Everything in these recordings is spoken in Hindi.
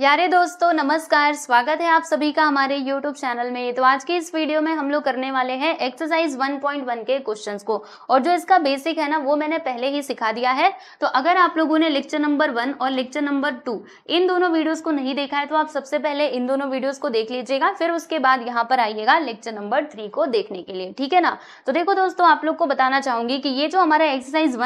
प्यारे दोस्तों नमस्कार स्वागत है आप सभी का हमारे YouTube चैनल में तो आज की इस वीडियो में हम लोग करने वाले हैं एक्सरसाइज 1.1 के क्वेश्चंस को और जो इसका बेसिक है ना वो मैंने पहले ही सिखा दिया है तो अगर आप लोगों ने लेक्चर नंबर वन और लेक्चर नंबर टू इन दोनों वीडियोस को नहीं देखा है तो आप सबसे पहले इन दोनों वीडियोज को देख लीजिएगा फिर उसके बाद यहाँ पर आइएगा लेक्चर नंबर थ्री को देखने के लिए ठीक है ना तो देखो दोस्तों आप लोग को बताना चाहूंगी कि ये जो हमारा एक्सरसाइज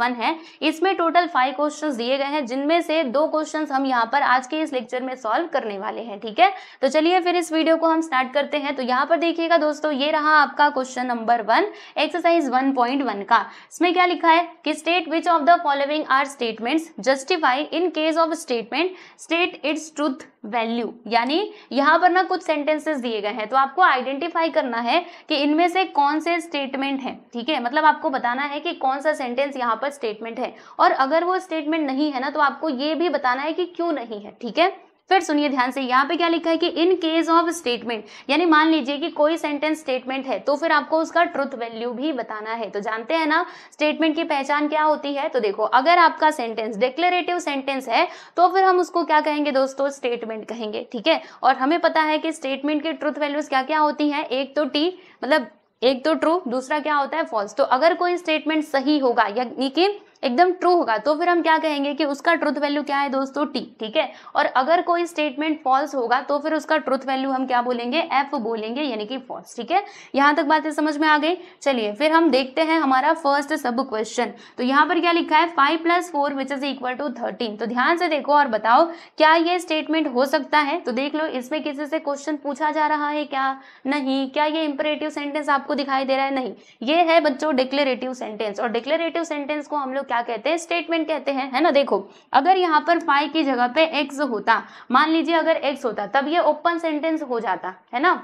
वन है इसमें टोटल फाइव क्वेश्चन दिए गए हैं जिनमें से दो क्वेश्चन हम यहाँ पर आज के इस लेक्चर में सॉल्व करने वाले हैं ठीक है थीके? तो चलिए फिर इस वीडियो को हम स्टार्ट करते हैं तो यहाँ पर देखिएगा दोस्तों ये रहा आपका question number one exercise one point one का इसमें क्या लिखा है कि state which of the following are statements justify in case of statement state its truth value यानी यहाँ पर ना कुछ सेंटेंसेस दिए गए हैं तो आपको आइडेंटिफाई करना है कि इनमें से कौन से स्टेटमेंट है ठीक है मतलब आपको बताना है कि कौन सा सेंटेंस यहाँ पर स्टेटमेंट है और अगर वो स्टेटमेंट नहीं है ना तो आपको ये भी बताना है कि क्यों नहीं है ठीक है फिर सुनिए ध्यान से यहाँ पे क्या लिखा है कि इन केस ऑफ स्टेटमेंट यानी मान लीजिए कि कोई सेंटेंस स्टेटमेंट है तो फिर आपको उसका ट्रुथ वैल्यू भी बताना है तो जानते हैं ना स्टेटमेंट की पहचान क्या होती है तो देखो अगर आपका सेंटेंस डिक्लेरेटिव सेंटेंस है तो फिर हम उसको क्या कहेंगे दोस्तों स्टेटमेंट कहेंगे ठीक है और हमें पता है कि स्टेटमेंट के ट्रुथ वैल्यूज क्या क्या होती है एक तो टी मतलब एक तो ट्रू दूसरा क्या होता है फॉल्स तो अगर कोई स्टेटमेंट सही होगा यानी कि एकदम ट्रू होगा तो फिर हम क्या कहेंगे कि उसका ट्रुथ वैल्यू क्या है दोस्तों टी ठीक है और अगर कोई स्टेटमेंट फॉल्स होगा तो फिर उसका ट्रुथ वैल्यू हम क्या बोलेंगे एफ बोलेंगे यानी कि फॉल्स ठीक है यहां तक बातें समझ में आ गई चलिए फिर हम देखते हैं हमारा फर्स्ट सब क्वेश्चन तो यहाँ पर क्या लिखा है five plus four which is equal to thirteen तो ध्यान से देखो और बताओ क्या ये स्टेटमेंट हो सकता है तो देख लो इसमें किसी से क्वेश्चन पूछा जा रहा है क्या नहीं क्या ये इंपरेटिव सेंटेंस आपको दिखाई दे रहा है नहीं ये है बच्चों डिक्लेरेटिव सेंटेंस और डिक्लेरेटिव सेंटेंस को हम लोग क्या कहते हैं स्टेटमेंट कहते हैं है ना देखो अगर यहाँ पर फाइव की जगह पे एक्स होता मान लीजिए अगर एक्स होता तब ये ओपन सेंटेंस हो जाता है ना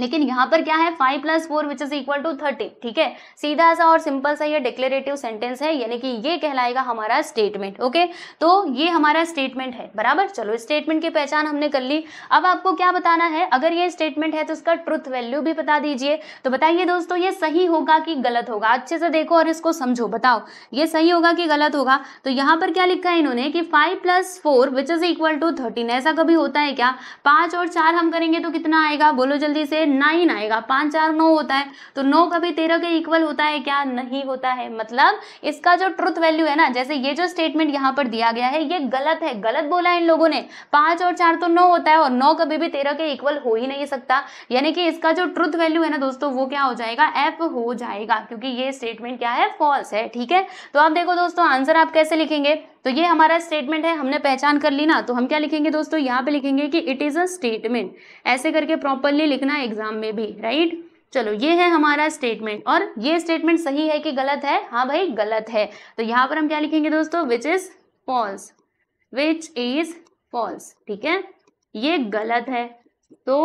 लेकिन यहाँ पर क्या है five plus four which is equal to thirty ठीक है सीधा सा और सिंपल सा ये डिक्लेरेटिव सेंटेंस है यानी कि ये कहलाएगा हमारा स्टेटमेंट ओके तो ये हमारा स्टेटमेंट है बराबर चलो स्टेटमेंट की पहचान हमने कर ली अब आपको क्या बताना है अगर ये स्टेटमेंट है तो इसका ट्रुथ वैल्यू भी बता दीजिए तो बताइए दोस्तों ये सही होगा कि गलत होगा अच्छे से देखो और इसको समझो बताओ ये सही होगा कि गलत होगा तो यहाँ पर क्या लिखा है इन्होंने कि five plus four which is equal to thirteen ऐसा कभी होता है क्या पाँच और चार हम करेंगे तो कितना आएगा बोलो जल्दी से नाइन आएगा पाँच चार नौ होता है तो नौ कभी तेरह के इक्वल होता है क्या नहीं होता है मतलब इसका जो ट्रुथ वैल्यू है ना जैसे ये जो स्टेटमेंट यहाँ पर दिया गया है ये गलत है गलत बोला इन लोगों ने पाँच और चार तो नौ होता है और नौ कभी भी तेरह के इक्वल हो ही नहीं सकता यानी कि इसका जो ट्रुथ वैल्यू है ना दोस्तों वो क्या हो जाएगा एफ हो जाएगा क्योंकि ये स्टेटमेंट क्या है फॉल्स है ठीक है तो आप देखो दोस्तों आंसर आप कैसे लिखेंगे तो ये हमारा स्टेटमेंट है हमने पहचान कर ली ना तो हम क्या लिखेंगे दोस्तों यहाँ पे लिखेंगे कि इट इज़ अ स्टेटमेंट ऐसे करके प्रॉपरली लिखना एग्जाम में भी राइट चलो ये है हमारा स्टेटमेंट और ये स्टेटमेंट सही है कि गलत है हाँ भाई गलत है तो यहाँ पर हम क्या लिखेंगे दोस्तों which is false which is false ठीक है ये गलत है तो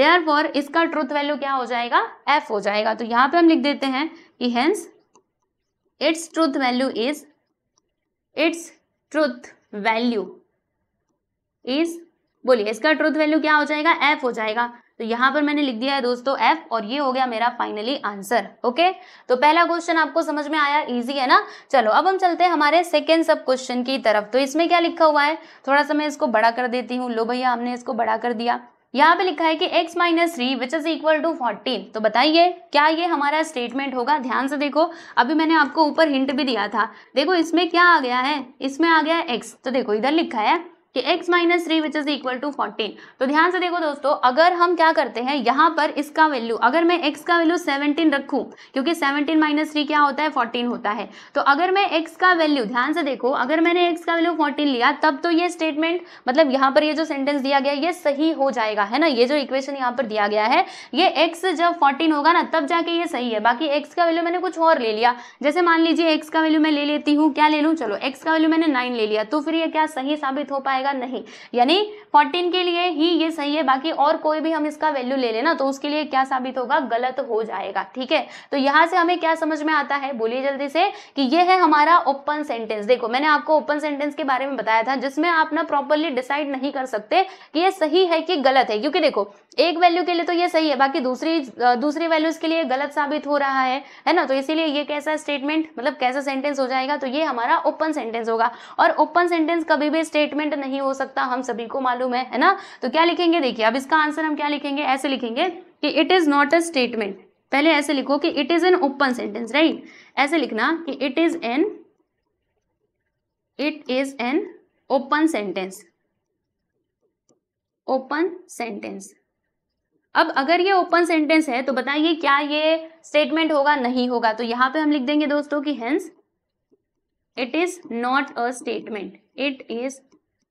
देयर फॉर इसका ट्रूथ वैल्यू क्या हो जाएगा एफ हो जाएगा तो यहाँ पे हम लिख देते हैं कि hence its truth value is its truth value is बोलिए इसका ट्रुथ वैल्यू क्या हो जाएगा एफ हो जाएगा तो यहां पर मैंने लिख दिया है दोस्तों एफ और ये हो गया मेरा फाइनली आंसर ओके तो पहला क्वेश्चन आपको समझ में आया इजी है ना चलो अब हम चलते हैं हमारे सेकेंड सब क्वेश्चन की तरफ तो इसमें क्या लिखा हुआ है थोड़ा सा मैं इसको बड़ा कर देती हूँ लो भैया हमने इसको बड़ा कर दिया यहाँ पे लिखा है कि x minus three which is equal to fourteen तो बताइए क्या ये हमारा स्टेटमेंट होगा ध्यान से देखो अभी मैंने आपको ऊपर हिंट भी दिया था देखो इसमें क्या आ गया है इसमें आ गया है x तो देखो इधर लिखा है कि x minus three which is equal to fourteen तो ध्यान से देखो दोस्तों अगर हम क्या करते हैं यहाँ पर इसका वैल्यू अगर मैं x का वैल्यू 17 रखूँ क्योंकि 17 माइनस थ्री क्या होता है 14 होता है तो अगर मैं x का वैल्यू ध्यान से देखो अगर मैंने x का वैल्यू 14 लिया तब तो ये स्टेटमेंट मतलब यहाँ पर ये जो सेंटेंस दिया गया ये सही हो जाएगा है ना ये जो इक्वेशन यहाँ पर दिया गया है ये एक्स जब फोर्टीन होगा ना तब जाके ये सही है बाकी एक्स का वैल्यू मैंने कुछ और ले लिया जैसे मान लीजिए एक्स का वैल्यू मैं ले लेती हूँ क्या ले लूँ चलो एक्स का वैल्यू मैंने नाइन ले लिया तो फिर ये क्या सही साबित हो पाएगा जाएगा नहीं यानी फोर्टीन के लिए ही ये सही है बाकी और कोई भी हम इसका वैल्यू ले लेना तो उसके लिए क्या साबित होगा गलत हो जाएगा ठीक है तो यहां से हमें क्या समझ में आता है बोलिए जल्दी से कि ये है हमारा ओपन सेंटेंस देखो मैंने आपको ओपन सेंटेंस के बारे में बताया था जिसमें आप ना प्रॉपरली डिसाइड नहीं कर सकते कि ये सही है कि गलत है क्योंकि देखो एक वैल्यू के लिए तो ये सही है बाकी दूसरी दूसरी वैल्यूज के लिए गलत साबित हो रहा है है ना तो इसीलिए ये कैसा स्टेटमेंट मतलब कैसा सेंटेंस हो जाएगा तो ये हमारा ओपन सेंटेंस होगा और ओपन सेंटेंस कभी भी स्टेटमेंट नहीं नहीं हो सकता हम सभी को मालूम है है ना तो क्या लिखेंगे देखिए अब इसका आंसर हम क्या लिखेंगे ऐसे लिखेंगे कि it is not a statement पहले ऐसे लिखो कि it is an open sentence right ऐसे लिखना कि it is an it is an open sentence open sentence अब अगर ये ओपन सेंटेंस है तो बताइए क्या ये स्टेटमेंट होगा नहीं होगा तो यहां पे हम लिख देंगे दोस्तों कि hence it is not a statement it is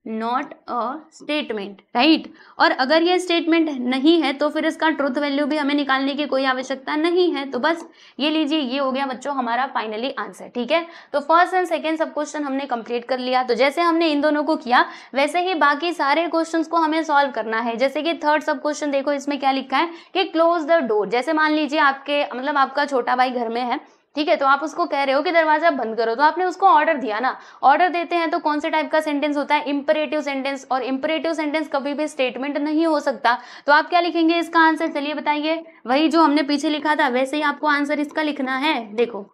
not a statement right और अगर ये स्टेटमेंट नहीं है तो फिर इसका ट्रूथ वैल्यू भी हमें निकालने की कोई आवश्यकता नहीं है तो बस ये लीजिए ये हो गया बच्चों हमारा फाइनली आंसर ठीक है तो फर्स्ट एंड सेकेंड सब क्वेश्चन हमने कंप्लीट कर लिया तो जैसे हमने इन दोनों को किया वैसे ही बाकी सारे क्वेश्चन को हमें सॉल्व करना है जैसे कि थर्ड सब क्वेश्चन देखो इसमें क्या लिखा है कि क्लोज द डोर जैसे मान लीजिए आपके मतलब आपका छोटा भाई घर में है ठीक है तो आप उसको कह रहे हो कि दरवाजा बंद करो तो आपने उसको ऑर्डर दिया ना ऑर्डर देते हैं तो कौन से टाइप का सेंटेंस होता है इंपरेटिव सेंटेंस और इंपरेटिव सेंटेंस कभी भी स्टेटमेंट नहीं हो सकता तो आप क्या लिखेंगे इसका आंसर चलिए बताइए वही जो हमने पीछे लिखा था वैसे ही आपको आंसर इसका लिखना है देखो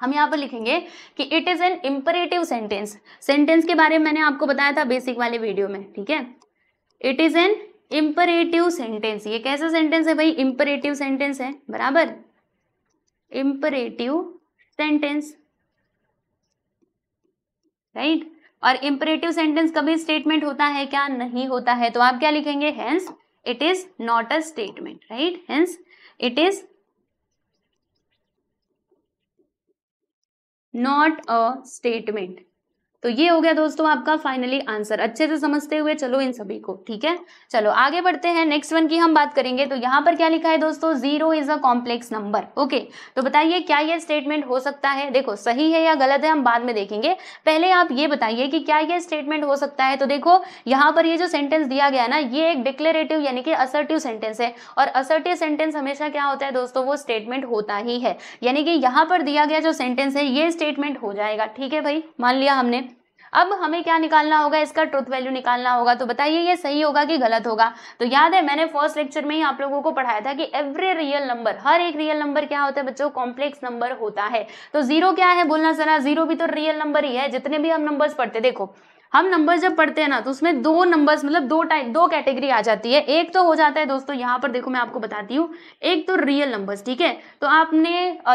हम यहाँ पर लिखेंगे कि it is an imperative sentence sentence के बारे में मैंने आपको बताया था बेसिक वाले वीडियो में ठीक है it is an imperative sentence ये कैसा सेंटेंस है भाई इंपरेटिव सेंटेंस है बराबर इम्परेटिव सेंटेंस राइट और इम्परेटिव सेंटेंस कभी स्टेटमेंट होता है क्या नहीं होता है तो आप क्या लिखेंगे hence it is not a statement right hence it is not a statement तो ये हो गया दोस्तों आपका फाइनली आंसर अच्छे से समझते हुए चलो इन सभी को ठीक है चलो आगे बढ़ते हैं नेक्स्ट वन की हम बात करेंगे तो यहाँ पर क्या लिखा है दोस्तों zero is a complex number okay तो बताइए क्या ये स्टेटमेंट हो सकता है देखो सही है या गलत है हम बाद में देखेंगे पहले आप ये बताइए कि क्या ये स्टेटमेंट हो सकता है तो देखो यहाँ पर ये जो सेंटेंस दिया गया ना ये एक डिक्लेरेटिव यानी कि असर्टिव सेंटेंस है और असर्टिव सेंटेंस हमेशा क्या होता है दोस्तों वो स्टेटमेंट होता ही है यानी कि यहाँ पर दिया गया जो सेंटेंस है ये स्टेटमेंट हो जाएगा ठीक है भाई मान लिया हमने अब हमें क्या निकालना होगा इसका ट्रुथ वैल्यू निकालना होगा तो बताइए ये सही होगा कि गलत होगा तो याद है मैंने फर्स्ट लेक्चर में ही आप लोगों को पढ़ाया था कि एवरी रियल नंबर हर एक रियल नंबर क्या होता है बच्चों कॉम्प्लेक्स नंबर होता है तो जीरो क्या है बोलना सर जीरो भी तो रियल नंबर ही है जितने भी हम नंबर्स पढ़ते देखो हम नंबर जब पढ़ते हैं ना तो उसमें दो नंबर्स मतलब दो टाइप दो कैटेगरी आ जाती है एक तो हो जाता है दोस्तों यहाँ पर देखो मैं आपको बताती हूँ एक तो रियल नंबर्स ठीक है तो आपने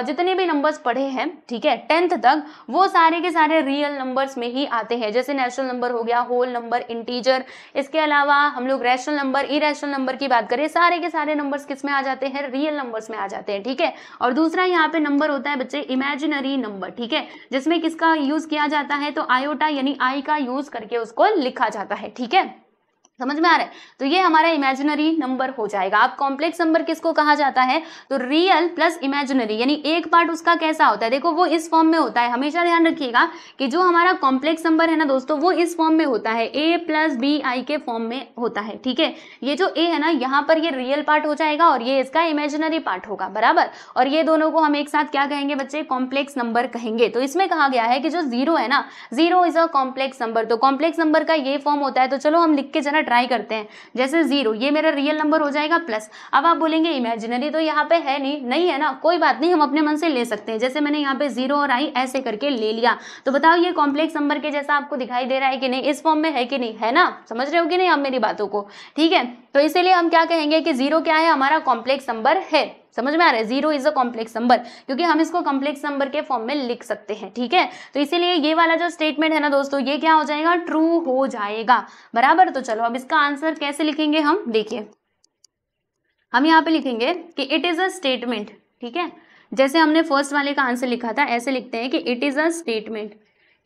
जितने भी नंबर्स पढ़े हैं ठीक है टेंथ तक वो सारे के सारे रियल नंबर्स में ही आते हैं जैसे नेशनल नंबर हो गया होल नंबर इंटीजर इसके अलावा हम लोग रैशनल नंबर इ नंबर की बात करें सारे के सारे नंबर्स किस में आ जाते हैं रियल नंबर्स में आ जाते हैं ठीक है और दूसरा यहाँ पे नंबर होता है बच्चे इमेजिनरी नंबर ठीक है जिसमें किसका यूज़ किया जाता है तो आयोटा यानी आई का यूज़ यूज करके उसको लिखा जाता है ठीक है समझ में आ रहा है तो ये हमारा इमेजिनरी नंबर हो जाएगा आप कॉम्प्लेक्स नंबर किसको कहा जाता है तो रियल प्लस इमेजिनरी यानी एक पार्ट उसका कैसा होता है देखो वो इस फॉर्म में होता है हमेशा ध्यान रखिएगा कि जो हमारा कॉम्प्लेक्स नंबर है ना दोस्तों वो इस फॉर्म में होता है ए प्लस बी आई के फॉर्म में होता है ठीक है ये जो ए है ना यहाँ पर ये रियल पार्ट हो जाएगा और ये इसका इमेजिनरी पार्ट होगा बराबर और ये दोनों को हम एक साथ क्या कहेंगे बच्चे कॉम्प्लेक्स नंबर कहेंगे तो इसमें कहा गया है कि जो जीरो है ना zero is a complex number तो कॉम्प्लेक्स नंबर का ये फॉर्म होता है तो चलो हम लिख के जरा ट्राई करते हैं जैसे जीरो ये मेरा रियल नंबर हो जाएगा प्लस अब आप बोलेंगे इमेजिनरी तो यहाँ पे है नहीं नहीं है ना कोई बात नहीं हम अपने मन से ले सकते हैं जैसे मैंने यहाँ पे जीरो और आई ऐसे करके ले लिया तो बताओ ये कॉम्प्लेक्स नंबर के जैसा आपको दिखाई दे रहा है कि नहीं इस फॉर्म में है कि नहीं है ना समझ रहे हो कि नहीं आप मेरी बातों को ठीक है तो इसीलिए हम क्या कहेंगे कि जीरो क्या है हमारा कॉम्प्लेक्स नंबर है समझ में आ रहा है zero is a complex number क्योंकि हम इसको कॉम्प्लेक्स नंबर के फॉर्म में लिख सकते हैं ठीक है तो इसीलिए ये वाला जो स्टेटमेंट है ना दोस्तों ये क्या हो जाएगा ट्रू हो जाएगा बराबर तो चलो अब इसका आंसर कैसे लिखेंगे हम देखिए हम यहाँ पे लिखेंगे कि इट इज़ अ स्टेटमेंट ठीक है जैसे हमने फर्स्ट वाले का आंसर लिखा था ऐसे लिखते हैं कि it is a statement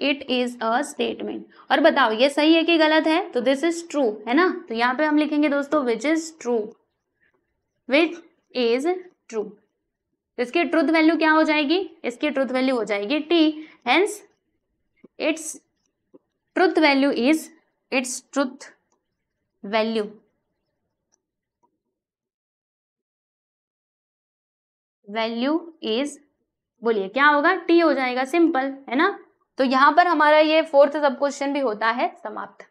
it is a statement और बताओ ये सही है कि गलत है तो दिस इज़ ट्रू है ना तो यहाँ पे हम लिखेंगे दोस्तों which is true which is true तो इसकी ट्रूथ वैल्यू क्या हो जाएगी इसकी ट्रूथ वैल्यू हो जाएगी T hence its truth value is its truth value value is बोलिए क्या होगा टी हो जाएगा सिंपल है ना तो यहां पर हमारा ये फोर्थ सब क्वेश्चन भी होता है समाप्त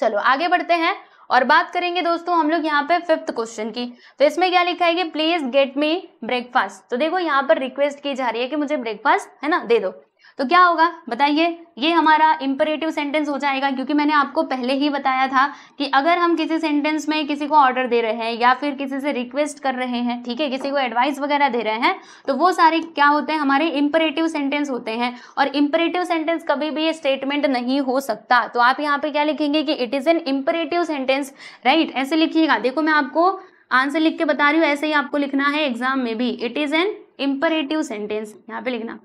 चलो आगे बढ़ते हैं और बात करेंगे दोस्तों हम लोग यहाँ पे फिफ्थ क्वेश्चन की तो इसमें क्या लिखा है कि प्लीज गेट मी ब्रेकफास्ट तो देखो यहाँ पर रिक्वेस्ट की जा रही है कि मुझे ब्रेकफास्ट है ना दे दो तो क्या होगा बताइए ये हमारा इंपरेटिव सेंटेंस हो जाएगा क्योंकि मैंने आपको पहले ही बताया था कि अगर हम किसी सेंटेंस में किसी को ऑर्डर दे रहे हैं या फिर किसी से रिक्वेस्ट कर रहे हैं ठीक है किसी को एडवाइस वगैरह दे रहे हैं तो वो सारे क्या होते हैं हमारे इंपरेटिव सेंटेंस होते हैं और इंपरेटिव सेंटेंस कभी भी ये स्टेटमेंट नहीं हो सकता तो आप यहाँ पे क्या लिखेंगे कि it is an imperative sentence right ऐसे लिखिएगा देखो मैं आपको आंसर लिख के बता रही हूँ ऐसे ही आपको लिखना है एग्जाम में भी it is an imperative sentence यहाँ पे लिखना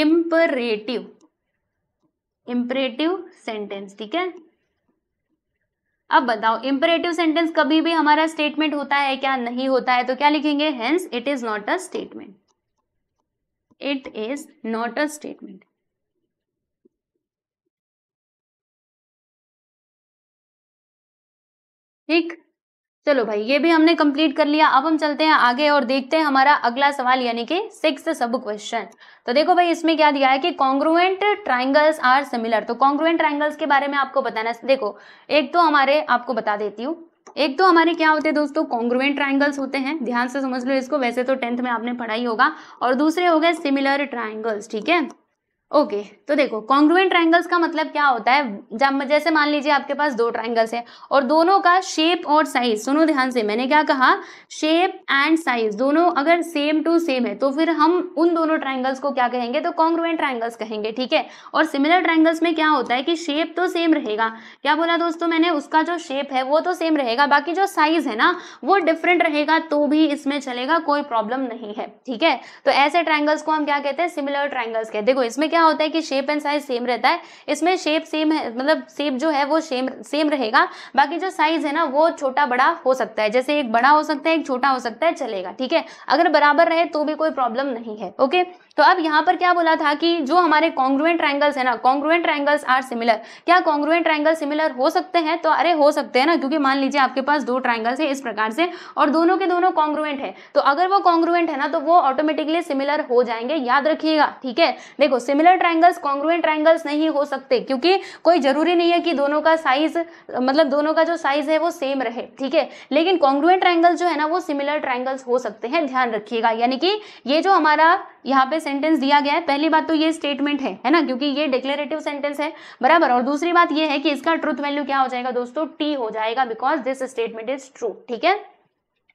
इम्परेटिव इम्परेटिव सेंटेंस ठीक है अब बताओ इम्परेटिव सेंटेंस कभी भी हमारा स्टेटमेंट होता है क्या नहीं होता है तो क्या लिखेंगे hence it is not a statement it is not a statement ठीक चलो भाई ये भी हमने कंप्लीट कर लिया अब हम चलते हैं आगे और देखते हैं हमारा अगला सवाल यानी कि सिक्स सब क्वेश्चन तो देखो भाई इसमें क्या दिया है कि कॉन्ग्रुएंट ट्राइंगल्स आर सिमिलर तो कॉन्ग्रुएंट ट्राइंगल्स के बारे में आपको बताना देखो एक तो हमारे आपको बता देती हूँ एक तो हमारे क्या होते हैं दोस्तों कॉन्ग्रुएंट ट्राइंगल्स होते हैं ध्यान से समझ लो इसको वैसे तो टेंथ में आपने पढ़ाई होगा और दूसरे हो गए सिमिलर ट्राइंगल्स ठीक है ओके okay, तो देखो कॉन्ग्रुएंट ट्राइंगल्स का मतलब क्या होता है जब जैसे मान लीजिए आपके पास दो ट्राइंगल्स हैं और दोनों का शेप और साइज सुनो ध्यान से मैंने क्या कहा शेप एंड साइज दोनों अगर सेम टू सेम है तो फिर हम उन दोनों ट्राइंगल्स को क्या कहेंगे तो कॉन्ग्रुएंट ट्राइंगल्स कहेंगे ठीक है और सिमिलर ट्राइंगल्स में क्या होता है कि शेप तो सेम रहेगा क्या बोला दोस्तों मैंने उसका जो शेप है वो तो सेम रहेगा बाकी जो साइज है ना वो डिफरेंट रहेगा तो भी इसमें चलेगा कोई प्रॉब्लम नहीं है ठीक है तो ऐसे ट्राइंगल्स को हम क्या कहते हैं सिमिलर ट्राइंगल्स कहते देखो इसमें क्या होता है कि शेप एंड साइज सेम रहता है इसमें शेप सेम है मतलब शेप जो है वो सेम सेम रहेगा बाकी जो साइज है ना वो छोटा बड़ा हो सकता है जैसे एक बड़ा हो सकता है एक छोटा हो सकता है चलेगा ठीक है अगर बराबर रहे तो भी कोई प्रॉब्लम नहीं है ओके तो अब यहाँ पर क्या बोला था कि जो हमारे कॉन्ग्रुएंट ट्राइंगल्स है ना कॉन्ग्रुएंट ट्राइंगल्स आर सिमिलर क्या कॉन्ग्रुएंट ट्राइंगल सिमिलर हो सकते हैं तो अरे हो सकते हैं ना क्योंकि मान लीजिए आपके पास दो ट्राइंगल्स है इस प्रकार से और दोनों के दोनों कॉन्ग्रुएंट है तो अगर वो कॉन्ग्रुएंट है ना तो वो ऑटोमेटिकली सिमिलर हो जाएंगे याद रखिएगा ठीक है देखो सिमिलर ट्राइंगल्स कॉन्ग्रुएंट ट्राइंगल्स नहीं हो सकते क्योंकि कोई जरूरी नहीं है कि दोनों का साइज मतलब दोनों का जो साइज है वो सेम रहे ठीक है लेकिन कॉन्ग्रुएंट ट्राइंगल जो है ना वो सिमिलर ट्राइंगल्स हो सकते हैं ध्यान रखिएगा यानी कि ये जो हमारा यहाँ पे सेंटेंस दिया गया है पहली बात तो ये स्टेटमेंट है है ना क्योंकि ये डिक्लेरेटिव सेंटेंस है बराबर और दूसरी बात ये है कि इसका ट्रूथ वैल्यू क्या हो जाएगा दोस्तों टी हो जाएगा because this statement is true ठीक है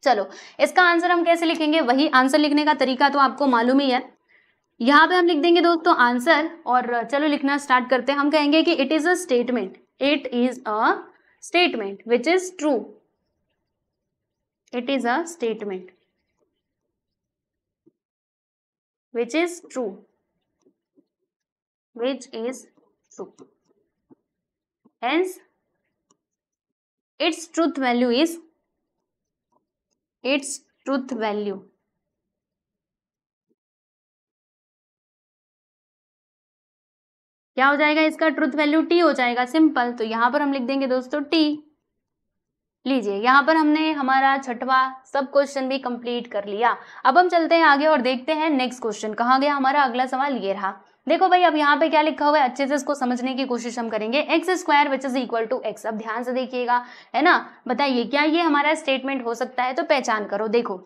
चलो इसका आंसर हम कैसे लिखेंगे वही आंसर लिखने का तरीका तो आपको मालूम ही है यहाँ पे हम लिख देंगे दोस्तों आंसर और चलो लिखना स्टार्ट करते हैं हम कहेंगे कि it is a statement it is a statement which is true it is a statement which is true which is true hence its truth value is its truth value क्या हो जाएगा इसका ट्रुथ वैल्यू टी हो जाएगा सिंपल तो यहां पर हम लिख देंगे दोस्तों टी लीजिए यहाँ पर हमने हमारा छठवा सब क्वेश्चन भी कंप्लीट कर लिया अब हम चलते हैं आगे और देखते हैं नेक्स्ट क्वेश्चन कहाँ गया हमारा अगला सवाल ये रहा देखो भाई अब यहाँ पे क्या लिखा हुआ है अच्छे से इसको समझने की कोशिश हम करेंगे x square which is equal to x अब ध्यान से देखिएगा है ना बताइए क्या ये हमारा स्टेटमेंट हो सकता है तो पहचान करो देखो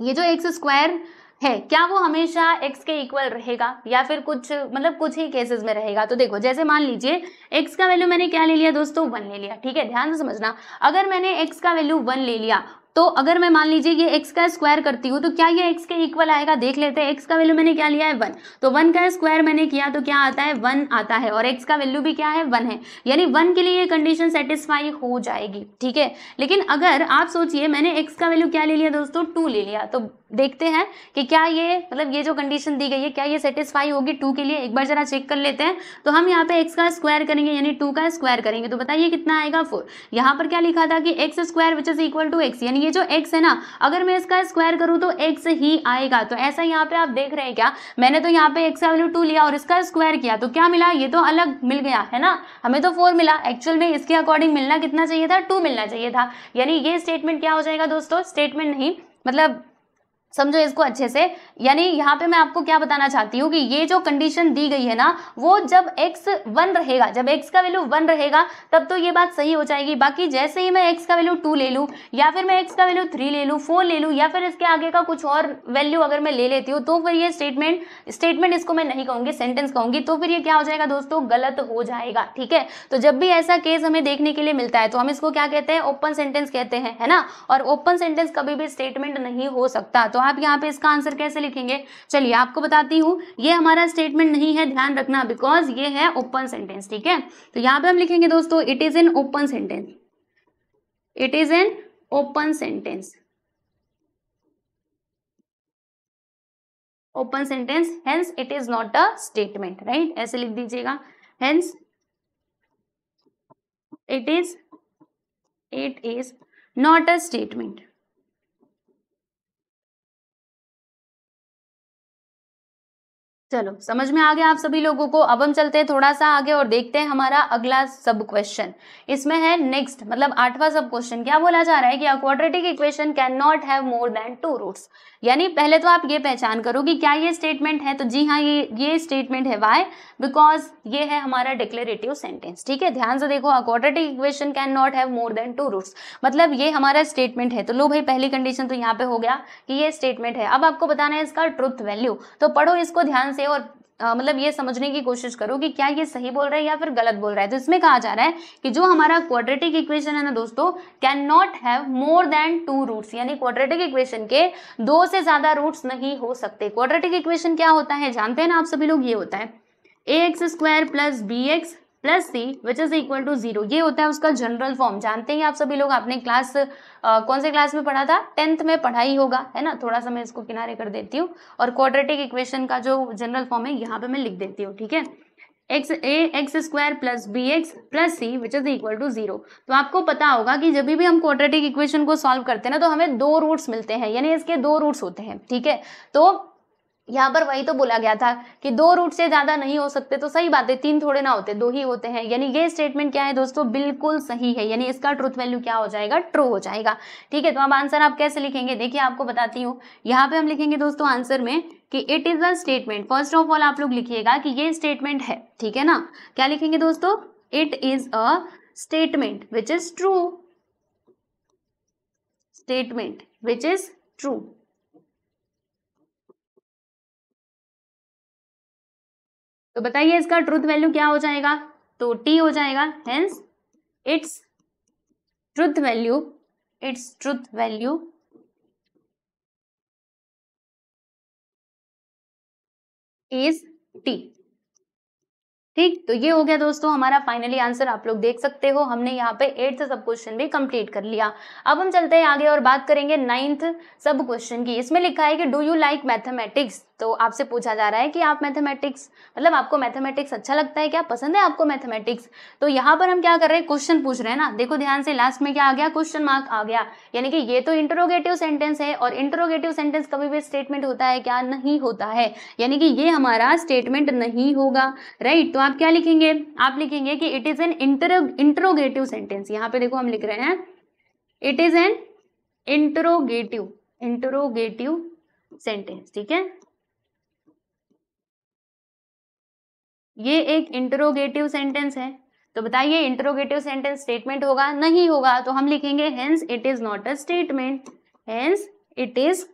ये जो एक्स स्क्वायर है क्या वो हमेशा एक्स के इक्वल रहेगा या फिर कुछ मतलब कुछ ही केसेस में रहेगा तो देखो जैसे मान लीजिए एक्स का वैल्यू मैंने क्या ले लिया दोस्तों वन ले लिया ठीक है ध्यान से समझना अगर मैंने एक्स का वैल्यू वन ले लिया तो अगर मैं मान लीजिए ये एक्स का स्क्वायर करती हूँ तो क्या ये एक्स के इक्वल आएगा देख लेते हैं एक्स का वैल्यू मैंने क्या लिया है वन तो वन का स्क्वायर मैंने किया तो क्या आता है वन आता है और एक्स का वैल्यू भी क्या है वन है यानी वन के लिए ये कंडीशन सेटिस्फाई हो जाएगी ठीक है लेकिन अगर आप सोचिए मैंने एक्स का वैल्यू क्या ले लिया दोस्तों टू ले लिया तो देखते हैं कि क्या ये मतलब ये जो कंडीशन दी गई है क्या ये सेटिस्फाई होगी टू के लिए एक बार जरा चेक कर लेते हैं तो हम यहाँ पे एक्स का स्क्वायर करेंगे यानी टू का स्क्वायर करेंगे तो बताइए कितना आएगा फोर यहाँ पर क्या लिखा था कि x square which is equal to x यानी ये जो x है ना अगर मैं इसका स्क्वायर करूँ तो एक्स ही आएगा तो ऐसा यहाँ पे आप देख रहे हैं क्या मैंने तो यहाँ पे x का वैल्यू टू लिया और इसका स्क्वायर किया तो क्या मिला ये तो अलग मिल गया है ना हमें तो फोर मिला एक्चुअल में इसके अकॉर्डिंग मिलना कितना चाहिए था टू मिलना चाहिए था यानी ये स्टेटमेंट क्या हो जाएगा दोस्तों स्टेटमेंट नहीं मतलब समझो इसको अच्छे से यानी यहाँ पे मैं आपको क्या बताना चाहती हूँ कि ये जो कंडीशन दी गई है ना वो जब x वन रहेगा जब x का वैल्यू वन रहेगा तब तो ये बात सही हो जाएगी बाकी जैसे ही मैं x का वैल्यू टू ले लूँ या फिर मैं x का वैल्यू थ्री ले लूँ फोर ले लूँ या फिर इसके आगे का कुछ और वैल्यू अगर मैं ले लेती हूँ तो फिर ये स्टेटमेंट स्टेटमेंट इसको मैं नहीं कहूँगी सेंटेंस कहूँगी तो फिर ये क्या हो जाएगा दोस्तों गलत हो जाएगा ठीक है तो जब भी ऐसा केस हमें देखने के लिए मिलता है तो हम इसको क्या कहते हैं ओपन सेंटेंस कहते हैं है ना और ओपन सेंटेंस कभी भी स्टेटमेंट नहीं हो सकता तो आप यहाँ पे इसका आंसर कैसे लिखेंगे चलिए आपको बताती हूँ ये हमारा स्टेटमेंट नहीं है ध्यान रखना बिकॉज ये है ओपन सेंटेंस ठीक है तो यहाँ पे हम लिखेंगे दोस्तों it is an open sentence it is an open sentence open sentence hence it is not a statement right ऐसे लिख दीजिएगा hence it is it is not a statement चलो समझ में आ गया आप सभी लोगों को अब हम चलते हैं थोड़ा सा आगे और देखते हैं हमारा अगला सब क्वेश्चन इसमें है नेक्स्ट मतलब आठवां सब क्वेश्चन क्या बोला जा रहा है कि quadratic equation can not have more than two roots यानी पहले तो आप ये पहचान करो कि क्या ये स्टेटमेंट है तो जी हाँ ये ये स्टेटमेंट है वाई बिकॉज ये है हमारा डिक्लेरेटिव सेंटेंस ठीक है ध्यान से देखो a quadratic equation can not have more than two roots मतलब ये हमारा स्टेटमेंट है तो लो भाई पहली कंडीशन तो यहाँ पे हो गया कि ये स्टेटमेंट है अब आपको बताना है इसका ट्रुथ वैल्यू तो पढ़ो इसको ध्यान से और मतलब ये समझने की कोशिश करो कि क्या ये सही बोल रहा है या फिर गलत बोल रहा है तो इसमें कहा जा रहा है कि जो हमारा क्वाड्रेटिक इक्वेशन है ना दोस्तों can not have more than two roots यानी क्वाड्रेटिक इक्वेशन के दो से ज़्यादा रूट्स नहीं हो सकते क्वाड्रेटिक इक्वेशन क्या होता है जानते हैं ना आप सभी लोग ये होता है a x square plus b x plus c which is equal to zero ये होता है उसका जनरल फॉर्म जानते हैं आप सभी लोग आपने क्लास आ, कौन से क्लास में पढ़ा था टेंथ में पढ़ा ही होगा है ना थोड़ा सा मैं इसको किनारे कर देती हूँ और क्वाड्रेटिक इक्वेशन का जो जनरल फॉर्म है यहाँ पे मैं लिख देती हूँ ठीक है x a x square plus b x plus c which is equal to zero तो आपको पता होगा कि जब भी हम क्वाड्रेटिक इक्वेशन को सॉल्व करते हैं ना तो हमें दो रूट्स मिलते हैं यानी इसके दो रूट्स होते हैं ठीक है तो यहाँ पर वही तो बोला गया था कि दो रूट से ज़्यादा नहीं हो सकते तो सही बात है तीन थोड़े ना होते दो ही होते हैं यानी ये स्टेटमेंट क्या है दोस्तों बिल्कुल सही है यानी इसका ट्रूथ वैल्यू क्या हो जाएगा ट्रू हो जाएगा ठीक है तो अब आंसर आप कैसे लिखेंगे देखिए आपको बताती हूँ यहाँ पे हम लिखेंगे दोस्तों आंसर में कि it is a statement first of all आप लोग लिखिएगा कि ये स्टेटमेंट है ठीक है ना क्या लिखेंगे दोस्तों it is a statement which is true statement which is true तो बताइए इसका ट्रूथ वैल्यू क्या हो जाएगा तो टी हो जाएगा hence its truth value its truth value is T ठीक तो ये हो गया दोस्तों हमारा फाइनली आंसर आप लोग देख सकते हो हमने यहाँ पे एट्थ सब क्वेश्चन भी कंप्लीट कर लिया अब हम चलते हैं आगे और बात करेंगे नाइन्थ सब क्वेश्चन की इसमें लिखा है कि डू यू लाइक मैथमेटिक्स तो आपसे पूछा जा रहा है कि आप मैथमेटिक्स मतलब आपको मैथमेटिक्स अच्छा लगता है क्या पसंद है आपको मैथमेटिक्स तो यहाँ पर हम क्या कर रहे हैं क्वेश्चन पूछ रहे हैं ना देखो ध्यान से लास्ट में क्या आ गया क्वेश्चन मार्क आ गया यानी कि ये तो इंटरोगेटिव सेंटेंस है और इंटरोगेटिव सेंटेंस कभी भी स्टेटमेंट होता है क्या नहीं होता है यानी कि ये हमारा स्टेटमेंट नहीं होगा राइट तो आप क्या लिखेंगे आप लिखेंगे कि it is an interrogative sentence यहाँ पे देखो हम लिख रहे हैं it is an interrogative interrogative sentence ठीक है ये एक इंटरोगेटिव सेंटेंस है तो बताइए इंटरोगेटिव सेंटेंस स्टेटमेंट होगा नहीं होगा तो हम लिखेंगे hence it is not a statement hence it is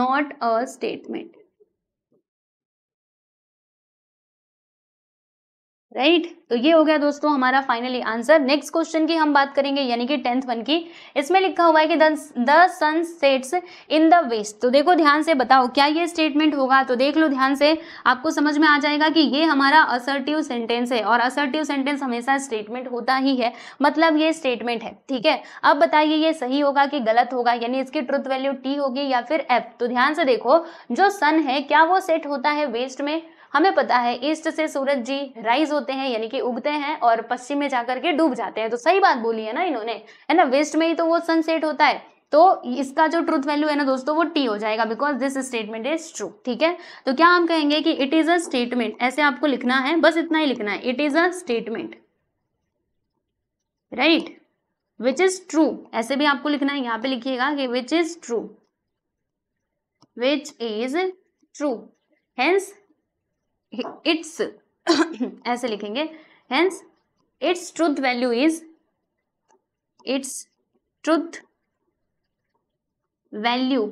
not a statement right right? तो ये हो गया दोस्तों हमारा फाइनली आंसर नेक्स्ट क्वेश्चन की हम बात करेंगे यानी कि टेंथ वन की इसमें लिखा हुआ है कि the sun sets in the west तो देखो ध्यान से बताओ क्या ये स्टेटमेंट होगा तो देख लो ध्यान से आपको समझ में आ जाएगा कि ये हमारा असर्टिव सेंटेंस है और असर्टिव सेंटेंस हमेशा स्टेटमेंट होता ही है मतलब ये स्टेटमेंट है ठीक है अब बताइए ये सही होगा कि गलत होगा यानी इसकी ट्रुथ वैल्यू टी होगी या फिर एफ तो ध्यान से देखो जो सन है क्या वो सेट होता है वेस्ट में हमें पता है ईस्ट से सूरज जी राइज होते हैं यानी कि उगते हैं और पश्चिम में जाकर के डूब जाते हैं तो सही बात बोली है ना इन्होंने है ना वेस्ट में ही तो वो सनसेट होता है तो इसका जो ट्रूथ वैल्यू है ना दोस्तों वो टी हो जाएगा because this statement is true ठीक है तो क्या हम कहेंगे कि इट इज अ स्टेटमेंट ऐसे आपको लिखना है बस इतना ही लिखना है it is a statement right which is true ऐसे भी आपको लिखना है यहाँ पे लिखिएगा कि which is true which is true hence its ऐसे लिखेंगे hence its truth value is its truth value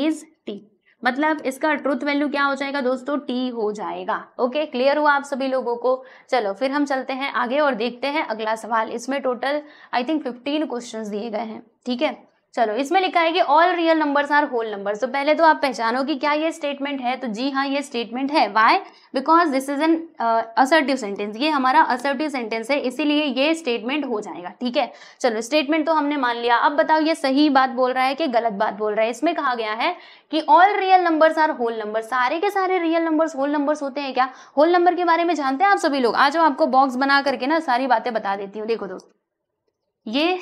is T मतलब इसका ट्रुथ वैल्यू क्या हो जाएगा दोस्तों टी हो जाएगा ओके क्लियर हुआ आप सभी लोगों को चलो फिर हम चलते हैं आगे और देखते हैं अगला सवाल इसमें total I think fifteen questions दिए गए हैं ठीक है चलो इसमें लिखा है कि all real numbers are whole numbers तो पहले तो आप पहचानो कि क्या ये स्टेटमेंट है तो जी हाँ ये स्टेटमेंट है why because this is an assertive sentence ये हमारा असर्टिव सेंटेंस है इसीलिए ये स्टेटमेंट हो जाएगा ठीक है चलो स्टेटमेंट तो हमने मान लिया अब बताओ ये सही बात बोल रहा है कि गलत बात बोल रहा है इसमें कहा गया है कि all real numbers are whole number सारे के सारे रियल नंबर्स होल नंबर्स होते हैं क्या होल नंबर के बारे में जानते हैं आप सभी लोग आज आपको बॉक्स बना करके ना सारी बातें बता देती हूँ देखो दोस्त ये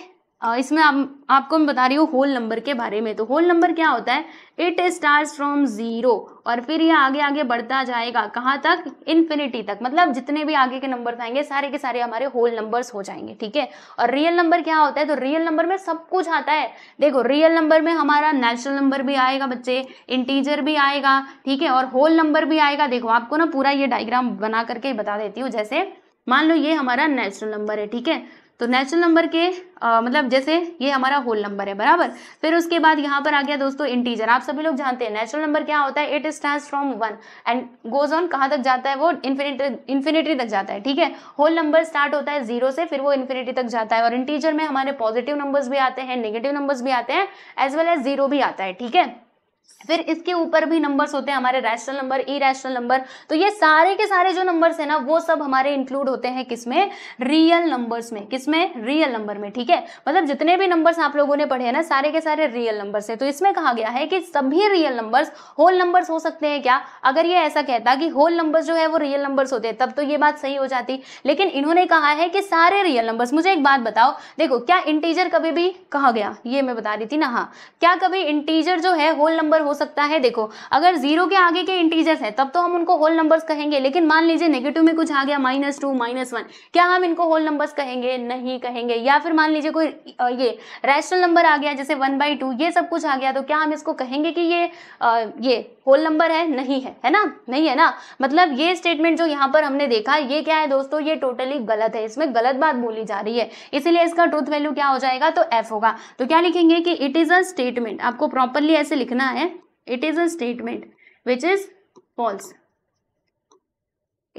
इसमें आप आपको मैं बता रही हूँ होल नंबर के बारे में तो होल नंबर क्या होता है इट स्टार्स फ्रॉम ज़ीरो और फिर ये आगे आगे बढ़ता जाएगा कहाँ तक इन्फिनिटी तक मतलब जितने भी आगे के नंबर आएंगे सारे के सारे हमारे होल नंबर्स हो जाएंगे ठीक है और रियल नंबर क्या होता है तो रियल नंबर में सब कुछ आता है देखो रियल नंबर में हमारा नेचुरल नंबर भी आएगा बच्चे इंटीजर भी आएगा ठीक है और होल नंबर भी आएगा देखो आपको ना पूरा ये डाइग्राम बना करके बता देती हूँ जैसे मान लो ये हमारा नेचुरल नंबर है ठीक है तो नेचुरल नंबर के आ, मतलब जैसे ये हमारा होल नंबर है बराबर फिर उसके बाद यहाँ पर आ गया दोस्तों इंटीजर आप सभी लोग जानते हैं नेचुरल नंबर क्या होता है it start from one and goes on कहाँ तक जाता है वो इन्फिनिटी इन्फिनिटी तक जाता है ठीक है होल नंबर स्टार्ट होता है जीरो से फिर वो इन्फिनिटी तक जाता है और इंटीजर में हमारे पॉजिटिव नंबर्स भी आते हैं नेगेटिव नंबर्स भी आते हैं एज वेल एज जीरो भी आता है ठीक है फिर इसके ऊपर भी नंबर्स होते हैं हमारे rational number irrational number तो ये सारे के सारे जो नंबर्स है ना वो सब हमारे इंक्लूड होते हैं किसमें रियल नंबर्स में किसमें रियल नंबर में ठीक है मतलब जितने भी नंबर्स आप लोगों ने पढ़े हैं ना सारे के सारे रियल नंबर्स है तो इसमें कहा गया है कि सभी रियल नंबर्स होल नंबर्स हो सकते हैं क्या अगर ये ऐसा कहता कि होल नंबर्स जो है वो रियल नंबर्स होते हैं तब तो ये बात सही हो जाती लेकिन इन्होंने कहा है कि सारे रियल नंबर्स मुझे एक बात बताओ देखो क्या इंटीजर कभी भी कहा गया ये मैं बता रही थी ना हाँ क्या कभी इंटीजर जो है होल नंबर नंबर हो सकता है देखो अगर जीरो के आगे के इंटीजर्स हैं तब तो हम उनको होल नंबर्स कहेंगे लेकिन मान लीजिए नेगेटिव में कुछ आ गया माइनस टू माइनस वन क्या हम इनको होल नंबर्स कहेंगे नहीं कहेंगे या फिर मान लीजिए कोई ये रैशनल नंबर आ गया जैसे वन बाई ये सब कुछ आ गया तो क्या हम इसको कहेंगे कि ये आ, ये होल नंबर है नहीं है है ना नहीं है ना मतलब ये स्टेटमेंट जो यहाँ पर हमने देखा ये क्या है दोस्तों ये टोटली गलत है इसमें गलत बात बोली जा रही है इसीलिए इसका ट्रूथ वैल्यू क्या हो जाएगा तो एफ होगा तो क्या लिखेंगे कि इट इज़ अ स्टेटमेंट आपको प्रॉपरली ऐसे लिखना है it is a statement which is false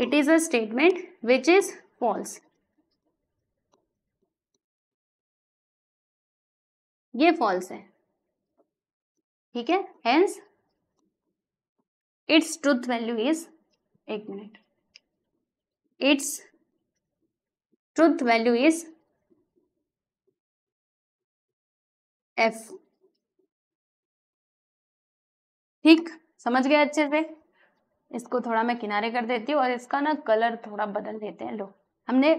it is a statement which is false ये फॉल्स है ठीक है hence its truth value is एक minute its truth value is F ठीक समझ गए अच्छे से इसको थोड़ा मैं किनारे कर देती हूँ और इसका ना कलर थोड़ा बदल देते हैं लो हमने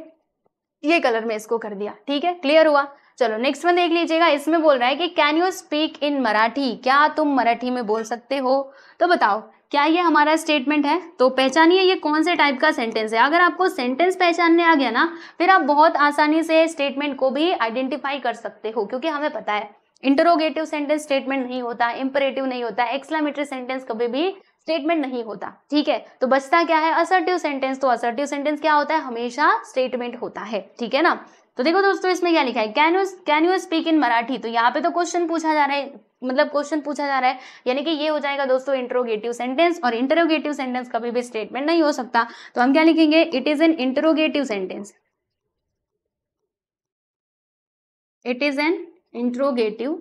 ये कलर में इसको कर दिया ठीक है क्लियर हुआ चलो नेक्स्ट में देख लीजिएगा इसमें बोल रहा है कि can you speak in Marathi क्या तुम मराठी में बोल सकते हो तो बताओ क्या ये हमारा स्टेटमेंट है तो पहचानिए ये कौन से टाइप का सेंटेंस है अगर आपको सेंटेंस पहचानने आ गया ना फिर आप बहुत आसानी से स्टेटमेंट को भी आइडेंटिफाई कर सकते हो क्योंकि हमें पता है इंटरोगेटिव सेंटेंस स्टेटमेंट नहीं होता इंपरेटिव नहीं होता एक्सलामेटरी सेंटेंस कभी भी स्टेटमेंट नहीं होता ठीक है तो बचता क्या है असर्टिव सेंटेंस तो असर्टिव सेंटेंस क्या होता है हमेशा स्टेटमेंट होता है ठीक है ना तो देखो दोस्तों इसमें क्या लिखा है can you can you speak in Marathi तो यहाँ पे तो क्वेश्चन पूछा जा रहा है मतलब क्वेश्चन पूछा जा रहा है यानी कि ये हो जाएगा दोस्तों इंटरोगेटिव सेंटेंस और इंटरोगेटिव सेंटेंस कभी भी स्टेटमेंट नहीं हो सकता तो हम क्या लिखेंगे it is an interrogative sentence it is an interrogative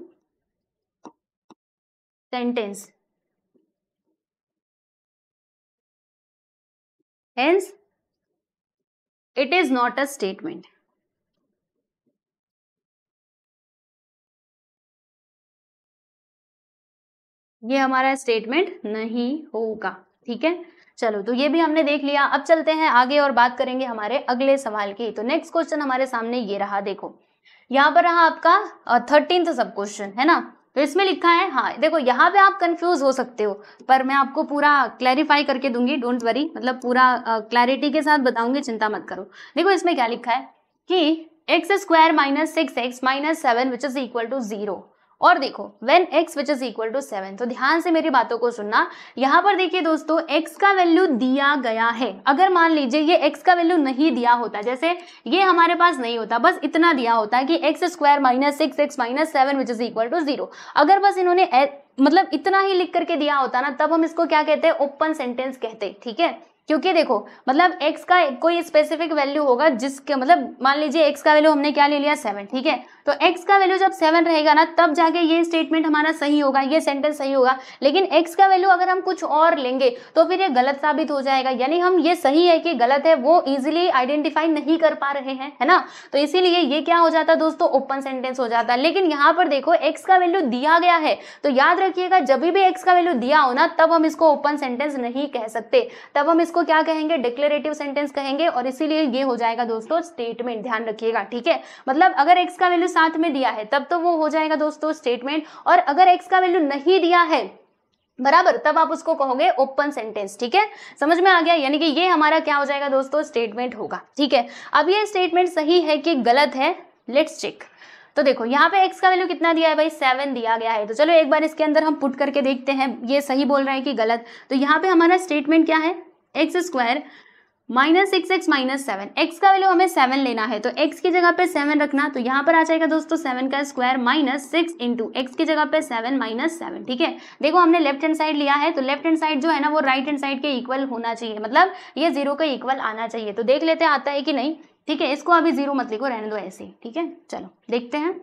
sentence hence it is not a statement ये हमारा स्टेटमेंट नहीं होगा ठीक है चलो तो ये भी हमने देख लिया अब चलते हैं आगे और बात करेंगे हमारे अगले सवाल की तो नेक्स्ट क्वेश्चन हमारे सामने ये रहा देखो यहाँ पर रहा आपका थर्टीन सब क्वेश्चन है ना तो इसमें लिखा है हाँ देखो यहाँ पे आप कंफ्यूज हो सकते हो पर मैं आपको पूरा क्लैरिफाई करके दूंगी डोंट वरी मतलब पूरा क्लैरिटी के साथ बताऊंगी चिंता मत करो देखो इसमें क्या लिखा है कि x square minus six x minus seven which is equal to zero और देखो when x which is equal to seven तो ध्यान से मेरी बातों को सुनना यहाँ पर देखिए दोस्तों एक्स का वैल्यू दिया गया है अगर मान लीजिए ये एक्स का वैल्यू नहीं दिया होता जैसे ये हमारे पास नहीं होता बस इतना दिया होता कि x square minus six x minus seven which is equal to zero अगर बस इन्होंने मतलब इतना ही लिख करके दिया होता ना तब हम इसको क्या कहते हैं ओपन सेंटेंस कहते ठीक है क्योंकि देखो मतलब x का कोई स्पेसिफिक वैल्यू होगा जिसके मतलब मान लीजिए x का वैल्यू हमने क्या ले लिया सेवन ठीक है तो x का वैल्यू जब सेवन रहेगा ना तब जाके ये स्टेटमेंट हमारा सही होगा ये सेंटेंस सही होगा लेकिन x का वैल्यू अगर हम कुछ और लेंगे तो फिर ये गलत साबित हो जाएगा यानी हम ये सही है कि गलत है वो ईजिली आइडेंटिफाई नहीं कर पा रहे हैं है ना तो इसीलिए ये क्या हो जाता है दोस्तों ओपन सेंटेंस हो जाता है लेकिन यहाँ पर देखो एक्स का वैल्यू दिया गया है तो याद रखिएगा जब भी एक्स का वैल्यू दिया हो ना तब हम इसको ओपन सेंटेंस नहीं कह सकते तब हम इसको क्या कहेंगे डिक्लेरेटिव सेंटेंस कहेंगे और इसीलिए ये हो जाएगा दोस्तों स्टेटमेंट ध्यान रखिएगा ठीक है मतलब अगर एक्स का वैल्यू साथ में दिया है तब तो वो हो जाएगा दोस्तों स्टेटमेंट और अगर एक्स का वैल्यू नहीं दिया है बराबर तब आप उसको कहोगे ओपन सेंटेंस ठीक है समझ में आ गया यानी कि ये हमारा क्या हो जाएगा दोस्तों स्टेटमेंट होगा ठीक है अब ये स्टेटमेंट सही है कि गलत है लेट्स चेक तो देखो यहाँ पे x का वैल्यू कितना दिया है भाई सेवन दिया गया है तो चलो एक बार इसके अंदर हम पुट करके देखते हैं ये सही बोल रहे हैं कि गलत तो यहाँ पे हमारा स्टेटमेंट क्या है x square minus six x minus seven x का वैल्यू हमें सेवन लेना है तो एक्स की जगह पे सेवन रखना तो यहाँ पर आ जाएगा दोस्तों सेवन का square minus six into x की जगह पे सेवन माइनस सेवन ठीक है देखो हमने लेफ्ट हैंड साइड लिया है तो लेफ्ट हैंड साइड जो है ना वो राइट हैंड साइड के इक्वल होना चाहिए मतलब ये जीरो का इक्वल आना चाहिए तो देख लेते आता है कि नहीं ठीक है इसको अभी जीरो मतलब को रहने दो ऐसे ठीक है चलो देखते हैं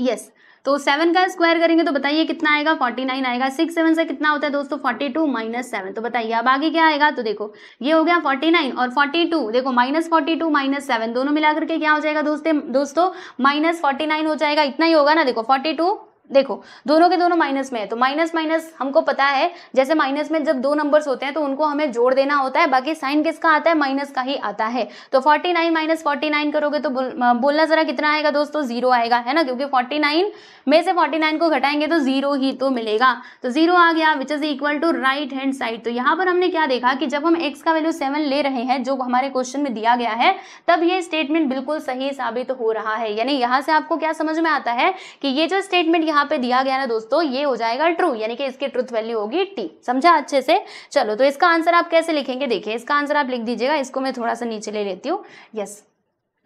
यस yes. तो सेवन का स्क्वायर करेंगे तो बताइए कितना आएगा फोर्टी नाइन आएगा सिक्स सेवन से कितना होता है दोस्तों फोर्टी टू माइनस सेवन तो बताइए अब आगे क्या आएगा तो देखो ये हो गया फोर्टी नाइन और फोर्टी टू देखो minus forty two minus seven दोनों मिलाकर के क्या हो जाएगा दोस्तों दोस्तों माइनस फोर्टी नाइन हो जाएगा इतना ही होगा ना देखो फोर्टी टू देखो दोनों के दोनों माइनस में है तो माइनस माइनस हमको पता है जैसे माइनस में जब दो नंबर्स होते हैं तो उनको हमें जोड़ देना होता है बाकी साइन किसका आता है माइनस का ही आता है तो फोर्टी नाइन माइनस फोर्टी करोगे तो बोलना ज़रा कितना आएगा दोस्तों जीरो आएगा है ना क्योंकि 49 में से 49 को घटाएंगे तो जीरो ही तो मिलेगा तो जीरो आ गया which is equal to right hand side तो यहाँ पर हमने क्या देखा कि जब हम एक्स का वैल्यू सेवन ले रहे हैं जो हमारे क्वेश्चन में दिया गया है तब ये स्टेटमेंट बिल्कुल सही साबित हो रहा है यानी यहाँ से आपको क्या समझ में आता है कि ये जो स्टेटमेंट यहाँ यहाँ पे दिया गया ना दोस्तों ये हो जाएगा ट्रू यानी कि इसकी ट्रूथ वैल्यू होगी टी समझा अच्छे से चलो तो इसका आंसर आप कैसे लिखेंगे देखिए इसका आंसर आप लिख दीजिएगा इसको मैं थोड़ा सा नीचे ले लेती हूँ यस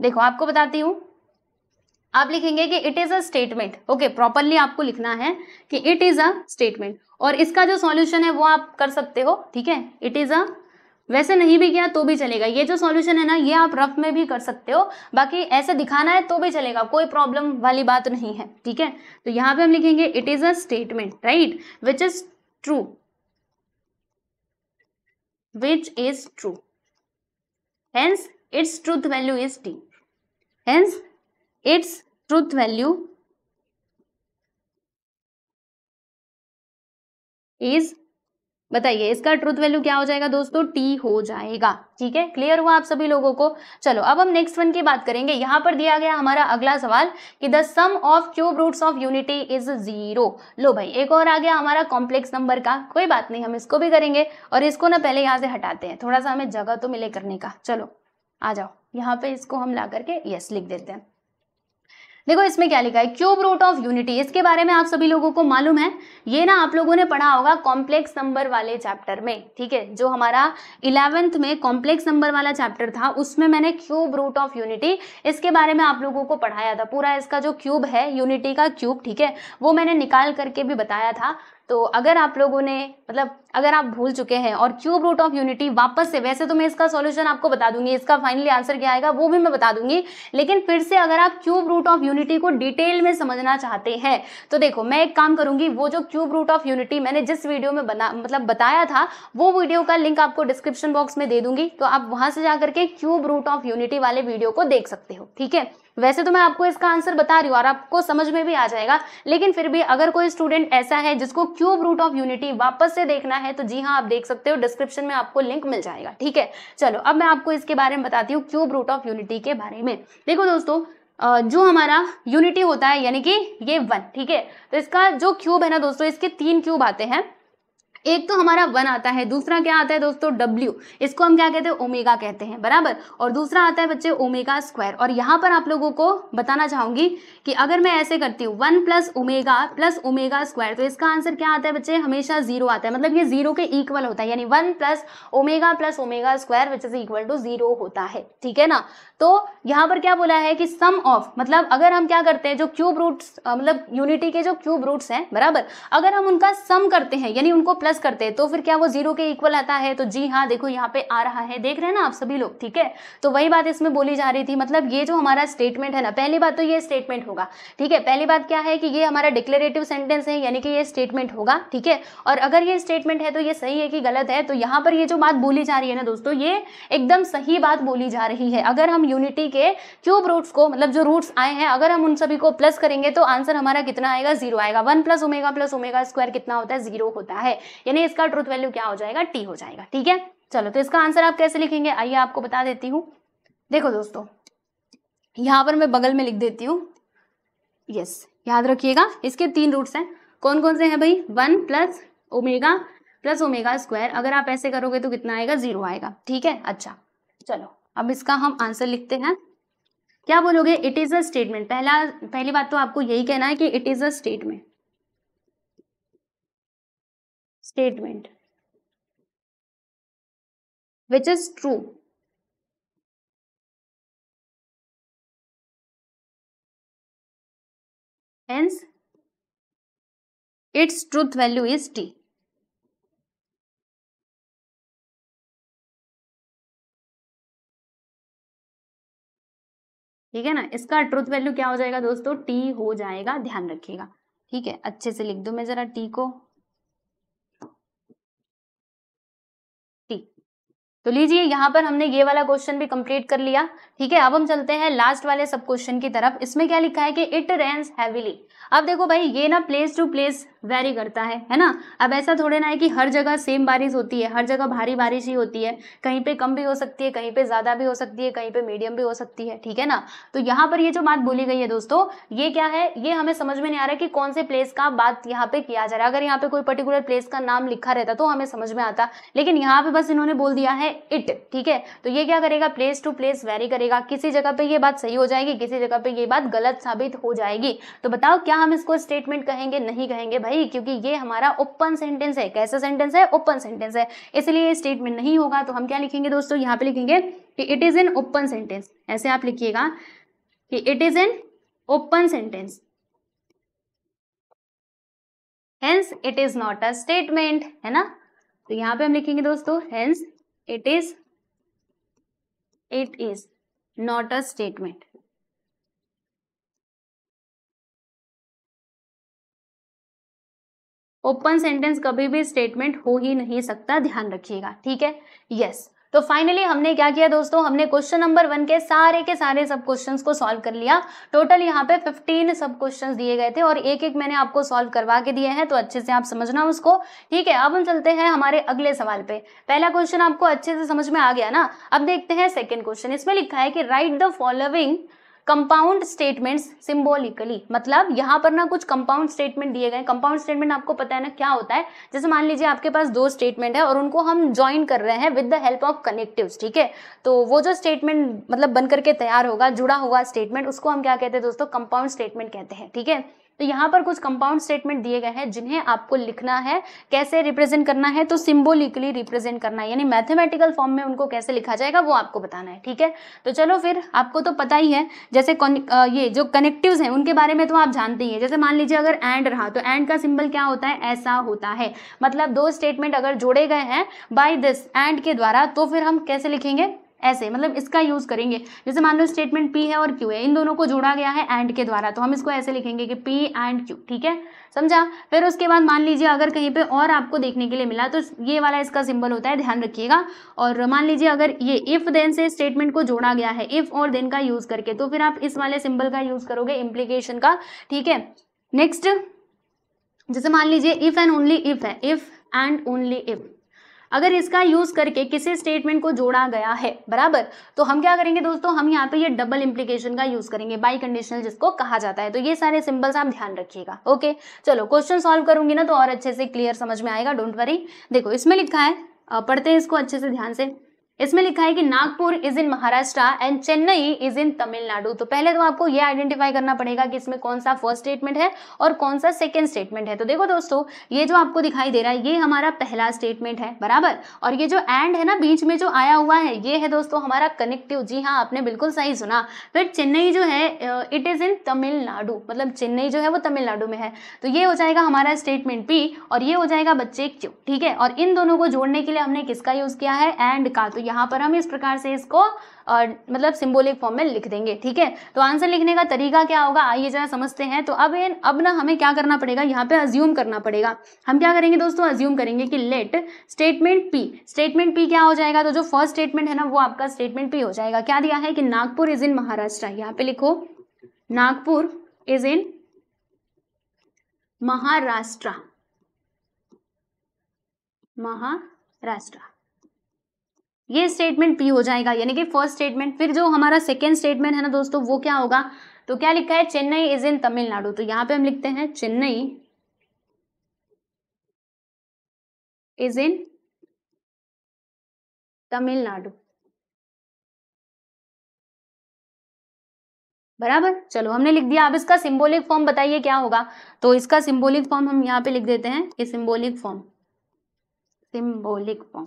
देखो आपको बताती हूँ आप लिखेंगे कि it is a statement okay properly आपको लिखना है कि इट इज अ स्टेटमेंट और इसका जो सॉल्यूशन है वो आप कर सकते हो ठीक है इट इज अ वैसे नहीं भी किया तो भी चलेगा ये जो सॉल्यूशन है ना ये आप रफ में भी कर सकते हो बाकी ऐसे दिखाना है तो भी चलेगा कोई प्रॉब्लम वाली बात नहीं है ठीक है तो यहाँ पे हम लिखेंगे it is a statement right which is true which is true hence its truth value is T hence its truth value is बताइए इसका ट्रूथ वैल्यू क्या हो जाएगा दोस्तों टी हो जाएगा ठीक है क्लियर हुआ आप सभी लोगों को चलो अब हम नेक्स्ट वन की बात करेंगे यहाँ पर दिया गया हमारा अगला सवाल कि the sum of cube roots of unity is zero लो भाई एक और आ गया हमारा कॉम्प्लेक्स नंबर का कोई बात नहीं हम इसको भी करेंगे और इसको ना पहले यहाँ से हटाते हैं थोड़ा सा हमें जगह तो मिले करने का चलो आ जाओ यहाँ पे इसको हम ला करके यस लिख देते हैं देखो इसमें क्या लिखा है क्यूब रूट ऑफ यूनिटी इसके बारे में आप सभी लोगों को मालूम है ये ना आप लोगों ने पढ़ा होगा कॉम्प्लेक्स नंबर वाले चैप्टर में ठीक है जो हमारा इलेवेंथ में कॉम्प्लेक्स नंबर वाला चैप्टर था उसमें मैंने क्यूब रूट ऑफ यूनिटी इसके बारे में आप लोगों को पढ़ाया था पूरा इसका जो क्यूब है यूनिटी का क्यूब ठीक है वो मैंने निकाल करके भी बताया था तो अगर आप लोगों ने मतलब अगर आप भूल चुके हैं और क्यूब रूट ऑफ यूनिटी वापस से वैसे तो मैं इसका सॉल्यूशन आपको बता दूंगी इसका फाइनली आंसर क्या आएगा वो भी मैं बता दूंगी लेकिन फिर से अगर आप क्यूब रूट ऑफ यूनिटी को डिटेल में समझना चाहते हैं तो देखो मैं एक काम करूंगी वो जो क्यूब रूट ऑफ यूनिटी मैंने जिस वीडियो में बना मतलब बताया था वो वीडियो का लिंक आपको डिस्क्रिप्शन बॉक्स में दे दूंगी तो आप वहां से जा के क्यूब रूट ऑफ यूनिटी वाले वीडियो को देख सकते हो ठीक है वैसे तो मैं आपको इसका आंसर बता रही हूँ और आपको समझ में भी आ जाएगा लेकिन फिर भी अगर कोई स्टूडेंट ऐसा है जिसको क्यूब रूट ऑफ यूनिटी वापस से देखना है तो जी हाँ आप देख सकते हो डिस्क्रिप्शन में आपको लिंक मिल जाएगा ठीक है चलो अब मैं आपको इसके बारे में बताती हूँ क्यूब रूट ऑफ यूनिटी के बारे में देखो दोस्तों जो हमारा यूनिटी होता है यानी कि ये वन ठीक है तो इसका जो क्यूब है ना दोस्तों इसके तीन क्यूब आते हैं एक तो हमारा वन आता है दूसरा क्या आता है दोस्तों डब्ल्यू इसको हम क्या कहते हैं ओमेगा कहते हैं बराबर और दूसरा आता है बच्चे ओमेगा स्क्वायर और यहाँ पर आप लोगों को बताना चाहूंगी कि अगर मैं ऐसे करती हूँ one plus omega plus omega square तो इसका आंसर क्या आता है बच्चे हमेशा जीरो आता है मतलब ये जीरो के इक्वल होता है यानी one plus omega plus omega square which is equal to zero होता है ठीक है ना तो यहाँ पर क्या बोला है कि सम ऑफ मतलब अगर हम क्या करते हैं जो क्यूब रूट्स मतलब यूनिटी के जो क्यूब रूट्स हैं बराबर अगर हम उनका सम करते हैं यानी उनको प्लस करते हैं तो फिर क्या वो जीरो के इक्वल आता है तो जी हाँ देखो यहाँ पे आ रहा है देख रहे हैं ना आप सभी लोग ठीक है तो वही बात इसमें बोली जा रही थी मतलब ये जो हमारा स्टेटमेंट है ना पहली बात तो ये स्टेटमेंट होगा ठीक है पहली बात क्या है कि ये हमारा डिक्लेरेटिव सेंटेंस है यानी कि ये स्टेटमेंट होगा ठीक है और अगर ये स्टेटमेंट है तो ये सही है कि गलत है तो यहाँ पर ये जो बात बोली जा रही है ना दोस्तों ये एकदम सही बात बोली जा रही है अगर हम यूनिटी के क्यूब रूट्स को मतलब जो रूट्स आए हैं अगर हम उन सभी को प्लस करेंगे तो आंसर हमारा कितना आएगा जीरो आएगा one plus omega plus omega square कितना होता है जीरो होता है यानी इसका ट्रूथ वैल्यू क्या हो जाएगा टी हो जाएगा ठीक है चलो तो इसका आंसर आप कैसे लिखेंगे आइए आपको बता देती हूँ देखो दोस्तों यहाँ पर मैं बगल में लिख देती हूँ यस याद रखिएगा इसके तीन रूट्स हैं कौन कौन से हैं भाई one plus omega plus omega square अगर आप ऐसे करोगे तो कितना आएगा जीरो आएगा ठीक है अच्छा चलो अब इसका हम आंसर लिखते हैं क्या बोलोगे इट इज अ स्टेटमेंट पहला पहली बात तो आपको यही कहना है कि it is a statement statement which is true hence its truth value is T ठीक है ना इसका ट्रुथ वैल्यू क्या हो जाएगा दोस्तों टी हो जाएगा ध्यान रखिएगा ठीक है अच्छे से लिख दो मैं जरा टी को टी तो लीजिए यहाँ पर हमने ये वाला क्वेश्चन भी कंप्लीट कर लिया ठीक है अब हम चलते हैं लास्ट वाले सब क्वेश्चन की तरफ इसमें क्या लिखा है कि इट रेन्स हैविली अब देखो भाई ये ना प्लेस टू प्लेस वेरी करता है है ना अब ऐसा थोड़े ना है कि हर जगह सेम बारिश होती है हर जगह भारी बारिश ही होती है कहीं पे कम भी हो सकती है कहीं पे ज़्यादा भी हो सकती है कहीं पे मीडियम भी हो सकती है ठीक है ना तो यहाँ पर ये जो बात बोली गई है दोस्तों ये क्या है ये हमें समझ में नहीं आ रहा कि कौन से प्लेस का बात यहाँ पे किया जा रहा है अगर यहाँ पे कोई पर्टिकुलर प्लेस का नाम लिखा रहता तो हमें समझ में आता लेकिन यहाँ पे बस इन्होंने बोल दिया है इट ठीक है तो ये क्या करेगा प्लेस टू प्लेस वेरी करेगा करेगा किसी जगह पे ये बात सही हो जाएगी किसी जगह पे ये बात गलत साबित हो जाएगी तो बताओ क्या हम इसको स्टेटमेंट कहेंगे नहीं कहेंगे भाई क्योंकि ये हमारा ओपन सेंटेंस है कैसा सेंटेंस है ओपन सेंटेंस है इसलिए स्टेटमेंट नहीं होगा तो हम क्या लिखेंगे दोस्तों यहाँ पे लिखेंगे कि it is an open sentence ऐसे आप लिखिएगा कि it is an open sentence hence it is not a statement है ना तो यहाँ पे हम लिखेंगे दोस्तों hence it is it is not a statement open sentence कभी भी स्टेटमेंट हो ही नहीं सकता ध्यान रखिएगा ठीक है यस तो फाइनली हमने क्या किया दोस्तों हमने क्वेश्चन नंबर वन के सारे के सारे सब क्वेश्चंस को सॉल्व कर लिया टोटल यहाँ पे 15 सब क्वेश्चंस दिए गए थे और एक एक मैंने आपको सॉल्व करवा के दिए हैं तो अच्छे से आप समझना उसको ठीक है अब हम चलते हैं हमारे अगले सवाल पे पहला क्वेश्चन आपको अच्छे से समझ में आ गया ना अब देखते हैं सेकेंड क्वेश्चन इसमें लिखा है कि write the following compound statements symbolically मतलब यहाँ पर ना कुछ कंपाउंड स्टेटमेंट दिए गए कंपाउंड स्टेटमेंट आपको पता है ना क्या होता है जैसे मान लीजिए आपके पास दो स्टेटमेंट है और उनको हम ज्वाइन कर रहे हैं with the help of connective ठीक है तो वो जो स्टेटमेंट मतलब बनकर के तैयार होगा जुड़ा हुआ स्टेटमेंट उसको हम क्या कहते हैं दोस्तों कंपाउंड स्टेटमेंट कहते हैं ठीक है थीके? तो यहाँ पर कुछ कंपाउंड स्टेटमेंट दिए गए हैं जिन्हें आपको लिखना है कैसे रिप्रेजेंट करना है तो सिम्बोलिकली रिप्रेजेंट करना है यानी मैथमेटिकल फॉर्म में उनको कैसे लिखा जाएगा वो आपको बताना है ठीक है तो चलो फिर आपको तो पता ही है जैसे ये जो कनेक्टिव हैं उनके बारे में तो आप जानते ही हैं जैसे मान लीजिए अगर एंड रहा तो एंड का सिंबल क्या होता है ऐसा होता है मतलब दो स्टेटमेंट अगर जोड़े गए हैं बाय दिस एंड के द्वारा तो फिर हम कैसे लिखेंगे ऐसे मतलब इसका यूज़ करेंगे जैसे मान लो स्टेटमेंट पी है और क्यू है इन दोनों को जोड़ा गया है एंड के द्वारा तो हम इसको ऐसे लिखेंगे कि पी एंड क्यू ठीक है समझा फिर उसके बाद मान लीजिए अगर कहीं पे और आपको देखने के लिए मिला तो ये वाला इसका सिंबल होता है ध्यान रखिएगा और मान लीजिए अगर ये इफ़ देन से स्टेटमेंट को जोड़ा गया है इफ़ और देन का यूज़ करके तो फिर आप इस वाले सिंबल का यूज़ करोगे इम्प्लीकेशन का ठीक है नेक्स्ट जैसे मान लीजिए इफ़ एंड ओनली इफ़ है इफ़ एंड ओनली इफ़ अगर इसका यूज करके किसी स्टेटमेंट को जोड़ा गया है बराबर तो हम क्या करेंगे दोस्तों हम यहाँ पे ये डबल इम्प्लीकेशन का यूज करेंगे बाई कंडीशनल जिसको कहा जाता है तो ये सारे सिंबल्स आप ध्यान रखिएगा ओके चलो क्वेश्चन सॉल्व करूंगी ना तो और अच्छे से क्लियर समझ में आएगा डोंट वरी देखो इसमें लिखा है पढ़ते हैं इसको अच्छे से ध्यान से इसमें लिखा है कि Nagpur is in Maharashtra and Chennai is in Tamil Nadu तो पहले तो आपको यह आइडेंटिफाई करना पड़ेगा कि इसमें कौन सा फर्स्ट स्टेटमेंट है और कौन सा सेकंड स्टेटमेंट है तो देखो दोस्तों ये जो आपको दिखाई दे रहा है ये हमारा पहला स्टेटमेंट है बराबर और ये जो एंड है ना बीच में जो आया हुआ है ये है दोस्तों हमारा कनेक्टिव जी हाँ आपने बिल्कुल सही सुना फिर चेन्नई जो है इट इज़ इन तमिलनाडु मतलब चेन्नई जो है वो तमिलनाडु में है तो ये हो जाएगा हमारा स्टेटमेंट पी और ये हो जाएगा बच्चे क्यू ठीक है और इन दोनों को जोड़ने के लिए हमने किसका यूज़ किया है एंड का तो यहाँ पर हम इस प्रकार से इसको आ, मतलब सिंबॉलिक फॉर्म में लिख देंगे ठीक है तो आंसर लिखने का तरीका क्या होगा आइए जरा समझते हैं तो अब इन अब ना हमें क्या करना पड़ेगा यहाँ पे अज्यूम करना पड़ेगा हम क्या करेंगे दोस्तों अज्यूम करेंगे कि let statement P statement P क्या हो जाएगा तो जो फर्स्ट स्टेटमेंट है ना वो आपका स्टेटमेंट पी हो जाएगा क्या दिया है कि नागपुर इज इन महाराष्ट्र यहाँ पे लिखो नागपुर इज इन महाराष्ट्र महाराष्ट्र ये स्टेटमेंट पी हो जाएगा यानी कि फर्स्ट स्टेटमेंट फिर जो हमारा सेकेंड स्टेटमेंट है ना दोस्तों वो क्या होगा तो क्या लिखा है चेन्नई इज इन तमिलनाडु तो यहाँ पे हम लिखते हैं चेन्नई इज इन तमिलनाडु बराबर चलो हमने लिख दिया अब इसका सिंबॉलिक फॉर्म बताइए क्या होगा तो इसका सिंबॉलिक फॉर्म हम यहाँ पे लिख देते हैं ये symbolic form symbolic form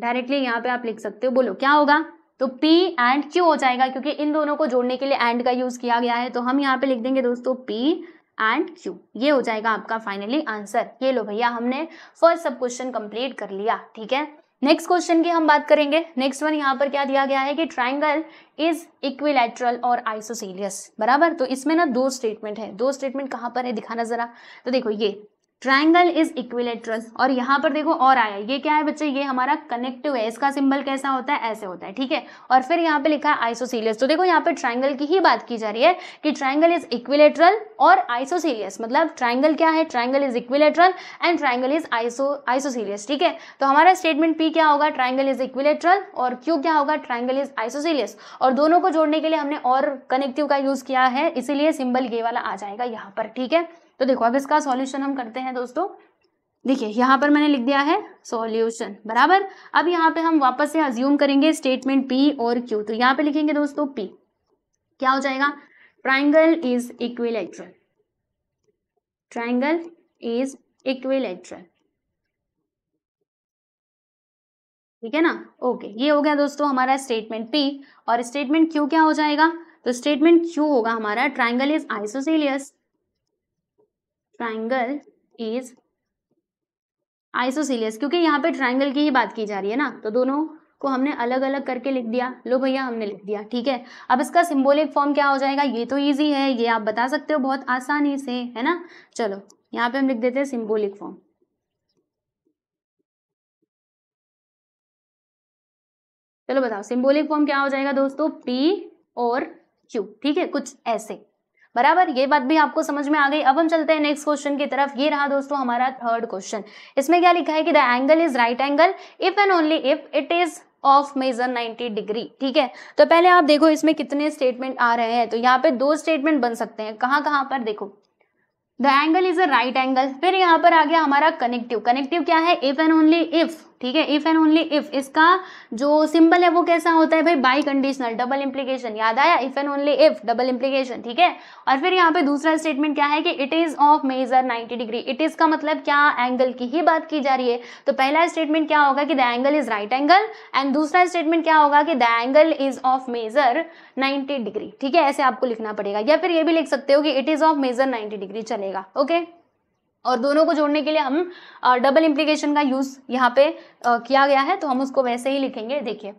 directly यहाँ पे आप लिख सकते हो बोलो क्या होगा तो P एंड Q हो जाएगा क्योंकि इन दोनों को जोड़ने के लिए एंड का यूज किया गया है तो हम यहाँ पे लिख देंगे दोस्तों P एंड Q ये हो जाएगा आपका फाइनली आंसर ये लो भैया हमने फर्स्ट सब क्वेश्चन कंप्लीट कर लिया ठीक है नेक्स्ट क्वेश्चन की हम बात करेंगे नेक्स्ट वन यहाँ पर क्या दिया गया है कि ट्राइंगल इज इक्विलेट्रल और आइसोसेलियस बराबर तो इसमें ना दो स्टेटमेंट है दो स्टेटमेंट कहाँ पर है दिखाना जरा तो देखो ये ट्राइंगल इज इक्विलेट्रल और यहाँ पर देखो और आया ये क्या है बच्चे ये हमारा कनेक्टिव है इसका सिंबल कैसा होता है ऐसे होता है ठीक है और फिर यहाँ पे लिखा है आइसोसीलियस तो देखो यहाँ पे ट्राइंगल की ही बात की जा रही है कि ट्राइंगल इज इक्विलेट्रल और आइसोसीलियस मतलब ट्राइंगल क्या है triangle is equilateral and triangle is iso isosceles ठीक है तो हमारा स्टेटमेंट पी क्या होगा ट्राइंगल इज इक्विलेट्रल और क्यू क्या होगा ट्राइंगल इज आइसोसीलियस और दोनों को जोड़ने के लिए हमने और कनेक्टिव का यूज़ किया है इसीलिए सिंबल ये वाला आ जाएगा यहाँ पर ठीक है तो देखो अब इसका सॉल्यूशन हम करते हैं दोस्तों देखिए यहाँ पर मैंने लिख दिया है सॉल्यूशन बराबर अब यहाँ पे हम वापस से अज्यूम करेंगे स्टेटमेंट पी और क्यू तो यहाँ पे लिखेंगे दोस्तों पी क्या हो जाएगा triangle is equilateral triangle is equilateral ठीक है ना ओके ये हो गया दोस्तों हमारा स्टेटमेंट पी और स्टेटमेंट क्यू क्या हो जाएगा तो स्टेटमेंट क्यू होगा हमारा triangle is isosceles triangle is isosceles क्योंकि यहाँ पे ट्राइंगल की ही बात की जा रही है ना तो दोनों को हमने अलग अलग करके लिख दिया लो भैया हमने लिख दिया ठीक है अब इसका सिंबॉलिक फॉर्म क्या हो जाएगा ये तो इजी है ये आप बता सकते हो बहुत आसानी से है ना चलो यहाँ पे हम लिख देते हैं सिंबॉलिक फॉर्म चलो बताओ सिंबॉलिक फॉर्म क्या हो जाएगा दोस्तों पी और क्यू ठीक है कुछ ऐसे बराबर ये बात भी आपको समझ में आ गई अब हम चलते हैं नेक्स्ट क्वेश्चन की तरफ ये रहा दोस्तों हमारा थर्ड क्वेश्चन इसमें क्या लिखा है कि the angle is right angle if and only if it is of measure 90 degree ठीक है तो पहले आप देखो इसमें कितने स्टेटमेंट आ रहे हैं तो यहाँ पे दो स्टेटमेंट बन सकते हैं कहाँ कहाँ पर देखो the angle is a right angle फिर यहाँ पर आ गया हमारा कनेक्टिव कनेक्टिव क्या है इफ एंड ओनली इफ ठीक है इफ़ एंड ओनली इफ़ इसका जो सिंबल है वो कैसा होता है भाई बाई कंडीशनल डबल इंप्लीकेशन याद आया if and only if double implication ठीक है और फिर यहाँ पे दूसरा स्टेटमेंट क्या है कि it is of measure 90 degree it is का मतलब क्या एंगल की ही बात की जा रही है तो पहला स्टेटमेंट क्या होगा कि the angle is right angle and दूसरा स्टेटमेंट क्या होगा कि the angle is of measure ninety degree ठीक है ऐसे आपको लिखना पड़ेगा या फिर ये भी लिख सकते हो कि it is of measure ninety degree चलेगा ओके okay? और दोनों को जोड़ने के लिए हम डबल इम्प्लीकेशन का यूज़ यहाँ पे किया गया है तो हम उसको वैसे ही लिखेंगे देखिए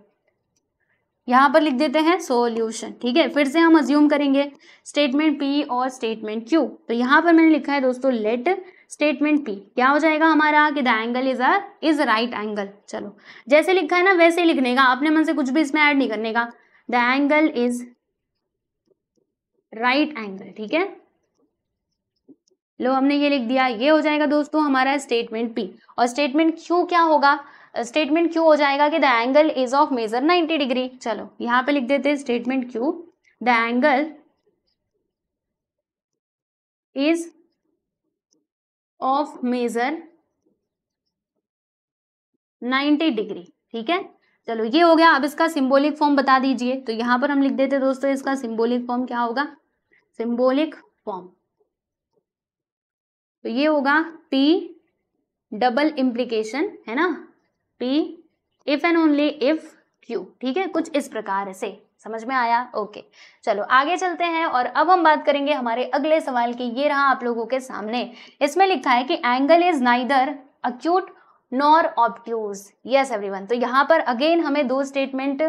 यहाँ पर लिख देते हैं सोल्यूशन ठीक है फिर से हम अज्यूम करेंगे स्टेटमेंट पी और स्टेटमेंट क्यू तो यहाँ पर मैंने लिखा है दोस्तों लेट स्टेटमेंट पी क्या हो जाएगा हमारा कि the angle is R is right angle चलो जैसे लिखा है ना वैसे लिखने का अपने मन से कुछ भी इसमें ऐड नहीं करने का the angle is right angle ठीक है लो हमने ये लिख दिया ये हो जाएगा दोस्तों हमारा स्टेटमेंट पी और स्टेटमेंट क्यू क्या होगा स्टेटमेंट क्यू हो जाएगा कि the angle is of measure 90 degree चलो यहाँ पे लिख देते हैं statement Q the angle is of measure 90 degree ठीक है चलो ये हो गया अब इसका सिंबॉलिक फॉर्म बता दीजिए तो यहां पर हम लिख देते दोस्तों इसका सिंबॉलिक फॉर्म क्या होगा सिंबॉलिक फॉर्म तो ये होगा पी डबल इम्प्लीकेशन है ना P if and only if Q ठीक है कुछ इस प्रकार से समझ में आया ओके चलो आगे चलते हैं और अब हम बात करेंगे हमारे अगले सवाल की ये रहा आप लोगों के सामने इसमें लिखा है कि angle is neither acute nor obtuse yes everyone तो यहाँ पर अगेन हमें दो स्टेटमेंट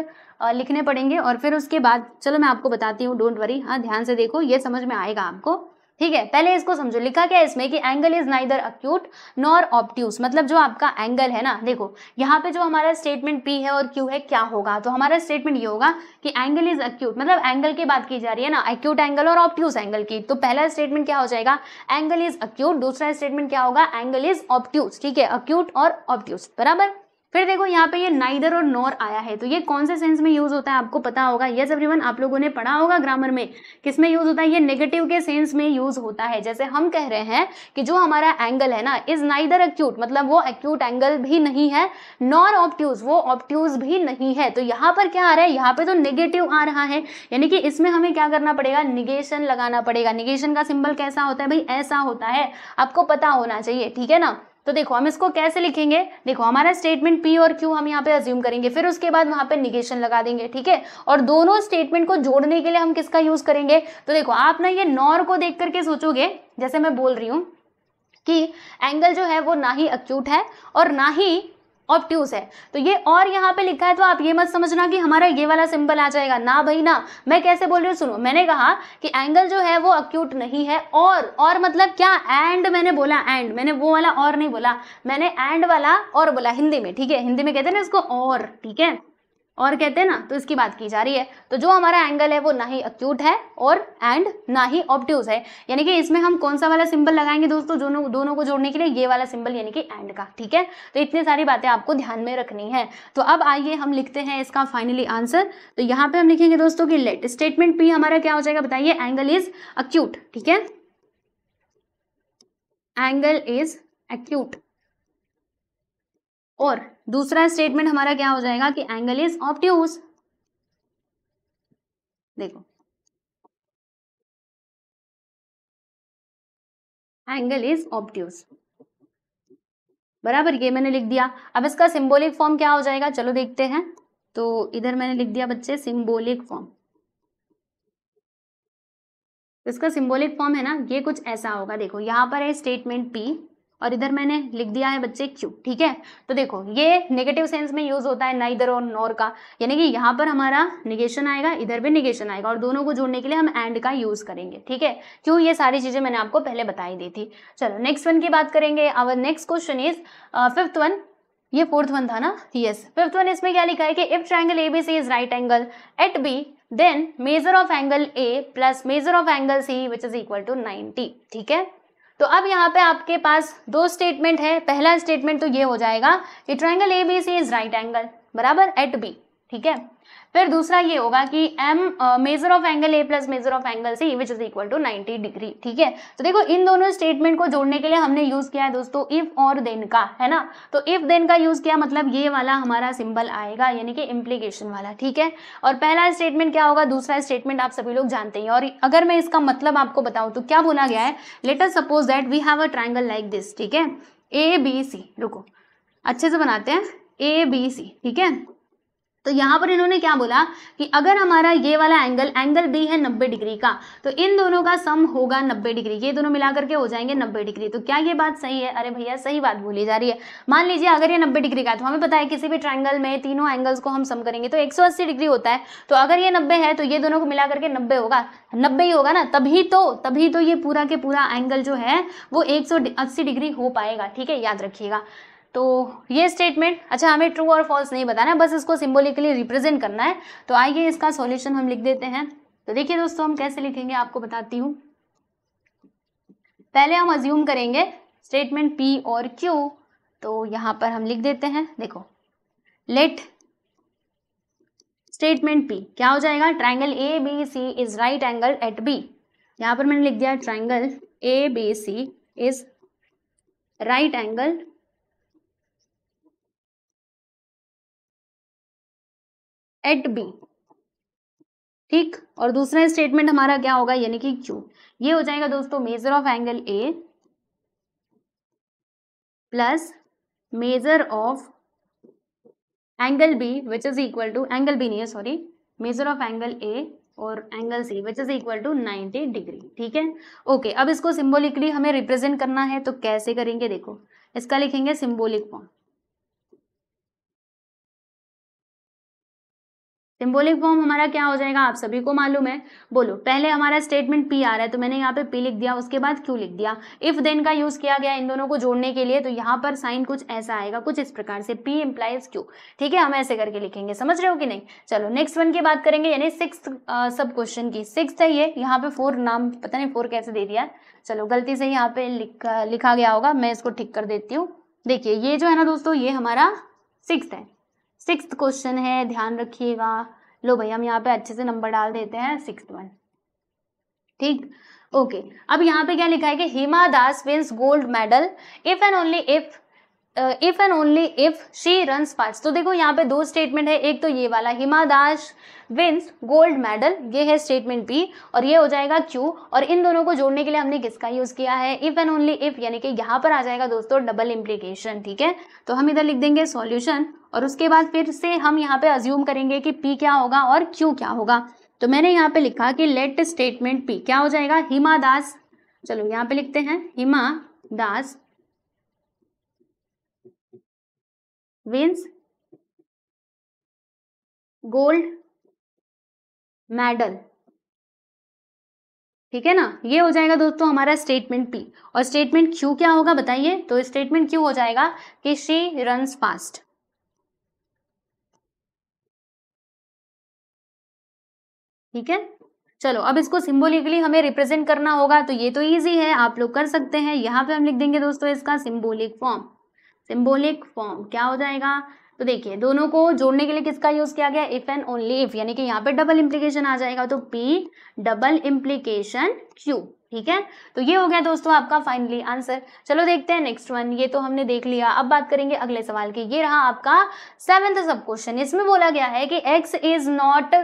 लिखने पड़ेंगे और फिर उसके बाद चलो मैं आपको बताती हूँ डोंट वरी हाँ ध्यान से देखो ये समझ में आएगा आपको ठीक है पहले इसको समझो लिखा क्या है इसमें कि angle is neither acute nor obtuse मतलब जो आपका एंगल है ना देखो यहाँ पे जो हमारा स्टेटमेंट पी है और क्यू है क्या होगा तो हमारा स्टेटमेंट ये होगा कि एंगल इज अक्यूट मतलब एंगल की बात की जा रही है ना अक्यूट एंगल और ऑप्ट्यूस एंगल की तो पहला स्टेटमेंट क्या हो जाएगा एंगल इज अक्यूट दूसरा स्टेटमेंट क्या होगा एंगल इज ऑप्ट्यूस ठीक है अक्यूट और ऑप्ट्यूस बराबर फिर देखो यहाँ पे ये नाइदर और नोर आया है तो ये कौन से सेंस में यूज़ होता है आपको पता होगा ये सब एवरीवन आप लोगों ने पढ़ा होगा ग्रामर में किस में यूज़ होता है ये नेगेटिव के सेंस में यूज़ होता है जैसे हम कह रहे हैं कि जो हमारा एंगल है ना इज़ नाइदर एक्यूट मतलब वो एक्यूट एंगल भी नहीं है नॉर ऑप्ट्यूज वो ऑप्ट्यूज भी नहीं है तो यहाँ पर क्या आ रहा है यहाँ पे तो निगेटिव आ रहा है यानी कि इसमें हमें क्या करना पड़ेगा निगेशन लगाना पड़ेगा निगेशन का सिंबल कैसा होता है भाई ऐसा होता है आपको पता होना चाहिए ठीक है ना तो देखो हम इसको कैसे लिखेंगे देखो हमारा स्टेटमेंट पी और क्यू हम यहाँ पे अज्यूम करेंगे फिर उसके बाद वहां पे निगेशन लगा देंगे ठीक है और दोनों स्टेटमेंट को जोड़ने के लिए हम किसका यूज़ करेंगे तो देखो आप ना ये नॉर को देख करके सोचोगे जैसे मैं बोल रही हूँ कि एंगल जो है वो ना ही अक्यूट है और ना ही ऑप्ट्यूज है तो ये और यहाँ पे लिखा है तो आप ये मत समझना कि हमारा ये वाला सिंबल आ जाएगा ना भाई ना मैं कैसे बोल रही हूँ सुनो मैंने कहा कि एंगल जो है वो अक्यूट नहीं है और और मतलब क्या एंड मैंने बोला एंड मैंने वो वाला और नहीं बोला मैंने एंड वाला और बोला हिंदी में ठीक है हिंदी में कहते हैं ना इसको और ठीक है और कहते हैं ना तो इसकी बात की जा रही है तो जो हमारा एंगल है वो ना ही अक्यूट है और एंड ना ही ऑप्ट्यूज है यानी कि इसमें हम कौन सा वाला सिंबल लगाएंगे दोस्तों दोनों दोनों को जोड़ने के लिए ये वाला सिंबल यानी कि एंड का ठीक है तो इतनी सारी बातें आपको ध्यान में रखनी है तो अब आइए हम लिखते हैं इसका फाइनली आंसर तो यहाँ पे हम लिखेंगे दोस्तों की लेट स्टेटमेंट पी हमारा क्या हो जाएगा बताइए एंगल इज अक्यूट ठीक है एंगल इज एक्यूट और दूसरा स्टेटमेंट हमारा क्या हो जाएगा कि एंगल इज ऑप्टूस देखो एंगल इज ऑप्टूस बराबर ये मैंने लिख दिया अब इसका सिंबॉलिक फॉर्म क्या हो जाएगा चलो देखते हैं तो इधर मैंने लिख दिया बच्चे सिंबॉलिक फॉर्म इसका सिंबॉलिक फॉर्म है ना ये कुछ ऐसा होगा देखो यहां पर है स्टेटमेंट पी और इधर मैंने लिख दिया है बच्चे क्यू ठीक है तो देखो ये नेगेटिव सेंस में यूज़ होता है इधर और नॉर का यानी कि यहाँ पर हमारा निगेशन आएगा इधर भी निगेशन आएगा और दोनों को जोड़ने के लिए हम एंड का यूज़ करेंगे ठीक है क्यों ये सारी चीज़ें मैंने आपको पहले बताई दी थी चलो नेक्स्ट वन की बात करेंगे our next question is fifth one ये फोर्थ वन था ना यस फिफ्थ वन इसमें क्या लिखा है कि if triangle A B C is right angle at B then measure of angle A plus measure of angle C which is equal to ninety ठीक है तो अब यहाँ पे आपके पास दो स्टेटमेंट है पहला स्टेटमेंट तो ये हो जाएगा कि triangle A B C is right angle बराबर एट बी ठीक है फिर दूसरा ये होगा कि m measure of angle A plus measure of angle C which is equal to ninety degree ठीक है तो देखो इन दोनों स्टेटमेंट को जोड़ने के लिए हमने यूज किया है दोस्तों इफ और देन का है ना तो इफ देन का यूज किया मतलब ये वाला हमारा सिंबल आएगा यानी कि इम्प्लीकेशन वाला ठीक है और पहला स्टेटमेंट क्या होगा दूसरा स्टेटमेंट आप सभी लोग जानते हैं और अगर मैं इसका मतलब आपको बताऊं तो क्या बोला गया है later suppose that we have a triangle like this ठीक है ए बी सी रुको अच्छे से बनाते हैं ए बी सी ठीक है तो यहाँ पर इन्होंने क्या बोला कि अगर हमारा ये वाला एंगल एंगल बी है 90 डिग्री का तो इन दोनों का सम होगा 90 डिग्री ये दोनों मिलाकर के हो जाएंगे 90 डिग्री तो क्या ये बात सही है अरे भैया सही बात बोली जा रही है मान लीजिए अगर ये 90 डिग्री का है तो हमें पता है किसी भी ट्राइंगल में तीनों एंगल्स को हम सम करेंगे तो एक डिग्री होता है तो अगर ये नब्बे है तो ये दोनों को मिला करके नब्बे होगा नब्बे ही होगा ना तभी तो तभी तो ये पूरा के पूरा एंगल जो है वो एक डिग्री हो पाएगा ठीक है याद रखिएगा तो ये स्टेटमेंट अच्छा हमें ट्रू और फॉल्स नहीं बताना बस इसको सिम्बोलिकली रिप्रेजेंट करना है तो आइए इसका सॉल्यूशन हम लिख देते हैं तो देखिए दोस्तों हम कैसे लिखेंगे आपको बताती हूँ पहले हम अज्यूम करेंगे स्टेटमेंट पी और क्यू तो यहाँ पर हम लिख देते हैं देखो लेट स्टेटमेंट पी क्या हो जाएगा triangle A B C is right angle at B यहाँ पर मैंने लिख दिया triangle A B C is right angle at B ठीक और दूसरा स्टेटमेंट हमारा क्या होगा यानी कि क्यू ये हो जाएगा दोस्तों measure of angle A plus measure of angle B which is equal to angle B नहीं है sorry measure of angle A और angle C which is equal to 90 degree ठीक है ओके okay, अब इसको सिंबोलिकली हमें रिप्रेजेंट करना है तो कैसे करेंगे देखो इसका लिखेंगे सिंबोलिक फॉर्म सिंबॉलिक फॉर्म हमारा क्या हो जाएगा आप सभी को मालूम है बोलो पहले हमारा स्टेटमेंट पी आ रहा है तो मैंने यहाँ पे पी लिख दिया उसके बाद क्यू लिख दिया इफ देन का यूज़ किया गया इन दोनों को जोड़ने के लिए तो यहाँ पर साइन कुछ ऐसा आएगा कुछ इस प्रकार से पी इम्प्लाइज क्यू ठीक है हम ऐसे करके लिखेंगे समझ रहे हो कि नहीं चलो नेक्स्ट वन की बात करेंगे यानी सिक्स सब क्वेश्चन की सिक्स है ये यहाँ पे फोर नाम पता नहीं फोर कैसे दे दिया चलो गलती से यहाँ पे लिख, लिखा गया होगा मैं इसको ठीक कर देती हूँ देखिए ये जो है ना दोस्तों ये हमारा सिक्स है सिक्स क्वेश्चन है ध्यान रखिएगा लो भैया हम यहाँ पे अच्छे से नंबर डाल देते हैं सिक्स वन ठीक ओके अब यहाँ पे क्या लिखा है कि Hima Das wins gold medal if and only if if and only if she run fast तो देखो यहाँ पे दो स्टेटमेंट है एक तो ये वाला Hima Das wins gold medal ये है स्टेटमेंट बी और ये हो जाएगा क्यू और इन दोनों को जोड़ने के लिए हमने किसका यूज़ किया है इफ एंड ओनली इफ यानी कि यहाँ पर आ जाएगा दोस्तों डबल इम्प्लीकेशन ठीक है तो हम इधर लिख देंगे सॉल्यूशन और उसके बाद फिर से हम यहाँ पे अज्यूम करेंगे कि पी क्या होगा और क्यू क्या होगा तो मैंने यहाँ पे लिखा कि लेट स्टेटमेंट पी क्या हो जाएगा हिमा दास चलो यहाँ पे लिखते हैं Hima Das wins gold medal ठीक है ना ये हो जाएगा दोस्तों हमारा स्टेटमेंट पी और स्टेटमेंट क्यू क्या होगा बताइए तो स्टेटमेंट क्यू हो जाएगा कि शी रन फास्ट ठीक है चलो अब इसको सिंबोलिकली हमें रिप्रेजेंट करना होगा तो ये तो इजी है आप लोग कर सकते हैं यहाँ पे हम लिख देंगे दोस्तों इसका सिंबोलिक फॉर्म सिंबोलिक फॉर्म क्या हो जाएगा तो देखिए दोनों को जोड़ने के लिए किसका यूज किया गया इफ एंड ओनली इफ यानी कि यहाँ पे डबल इम्प्लीकेशन आ जाएगा तो पी डबल इम्प्लीकेशन क्यू ठीक है तो ये हो गया दोस्तों आपका फाइनली आंसर चलो देखते हैं नेक्स्ट वन ये तो हमने देख लिया अब बात करेंगे अगले सवाल की ये रहा आपका सेवेंथ सब क्वेश्चन इसमें बोला गया है कि X is not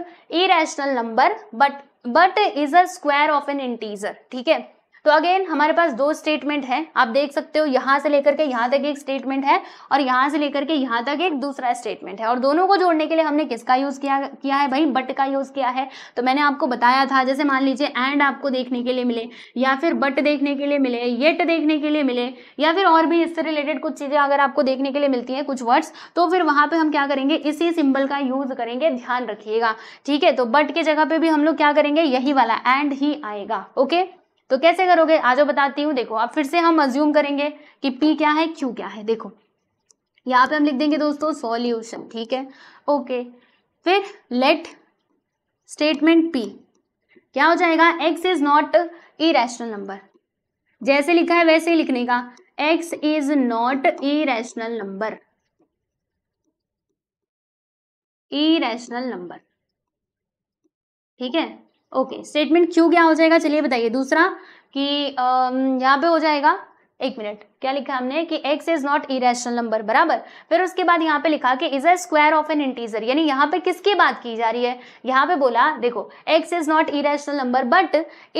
irrational number but but is a square of an integer ठीक है तो अगेन हमारे पास दो स्टेटमेंट है आप देख सकते हो यहाँ से लेकर के यहाँ तक एक स्टेटमेंट है और यहाँ से लेकर के यहाँ तक एक दूसरा स्टेटमेंट है और दोनों को जोड़ने के लिए हमने किसका यूज़ किया किया है भाई बट का यूज़ किया है तो मैंने आपको बताया था जैसे मान लीजिए एंड आपको देखने के लिए मिले या फिर बट देखने के लिए मिले येट देखने के लिए मिले या फिर और भी इससे रिलेटेड कुछ चीज़ें अगर आपको देखने के लिए मिलती हैं कुछ वर्ड्स तो फिर वहाँ पर हम क्या करेंगे इसी सिंबल का यूज़ करेंगे ध्यान रखिएगा ठीक है तो बट की जगह पर भी हम लोग क्या करेंगे यही वाला एंड ही आएगा ओके तो कैसे करोगे आज बताती हूँ देखो अब फिर से हम अज्यूम करेंगे कि पी क्या है क्यू क्या है देखो यहाँ पे हम लिख देंगे दोस्तों सॉल्यूशन ठीक है ओके फिर लेट स्टेटमेंट पी क्या हो जाएगा X is not irrational number जैसे लिखा है वैसे ही लिखने का X is not irrational number rational number ठीक है ओके स्टेटमेंट क्यों क्या हो जाएगा चलिए बताइए दूसरा कि यहाँ पे हो जाएगा एक मिनट क्या लिखा हमने कि x is not irrational number बराबर फिर उसके बाद यहाँ पे लिखा कि is a square of an integer यानी यहाँ पे किसकी बात की जा रही है यहाँ पे बोला देखो x is not irrational number but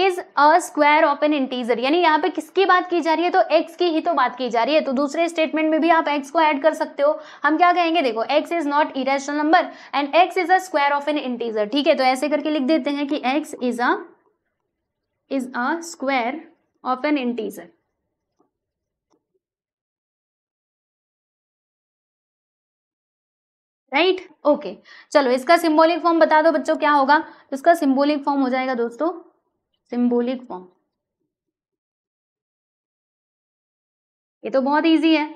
is a square of an integer यानी यहाँ पे किसकी बात की जा रही है तो x की ही तो बात की जा रही है तो दूसरे स्टेटमेंट में भी आप x को ऐड कर सकते हो हम क्या कहेंगे देखो x is not irrational number and x is a square of an integer ठीक है तो ऐसे करके लिख देते हैं कि x is a is a square of an integer right okay चलो इसका सिंबॉलिक फॉर्म बता दो बच्चों क्या होगा तो इसका सिंबॉलिक फॉर्म हो जाएगा दोस्तों सिंबॉलिक फॉर्म ये तो बहुत इजी है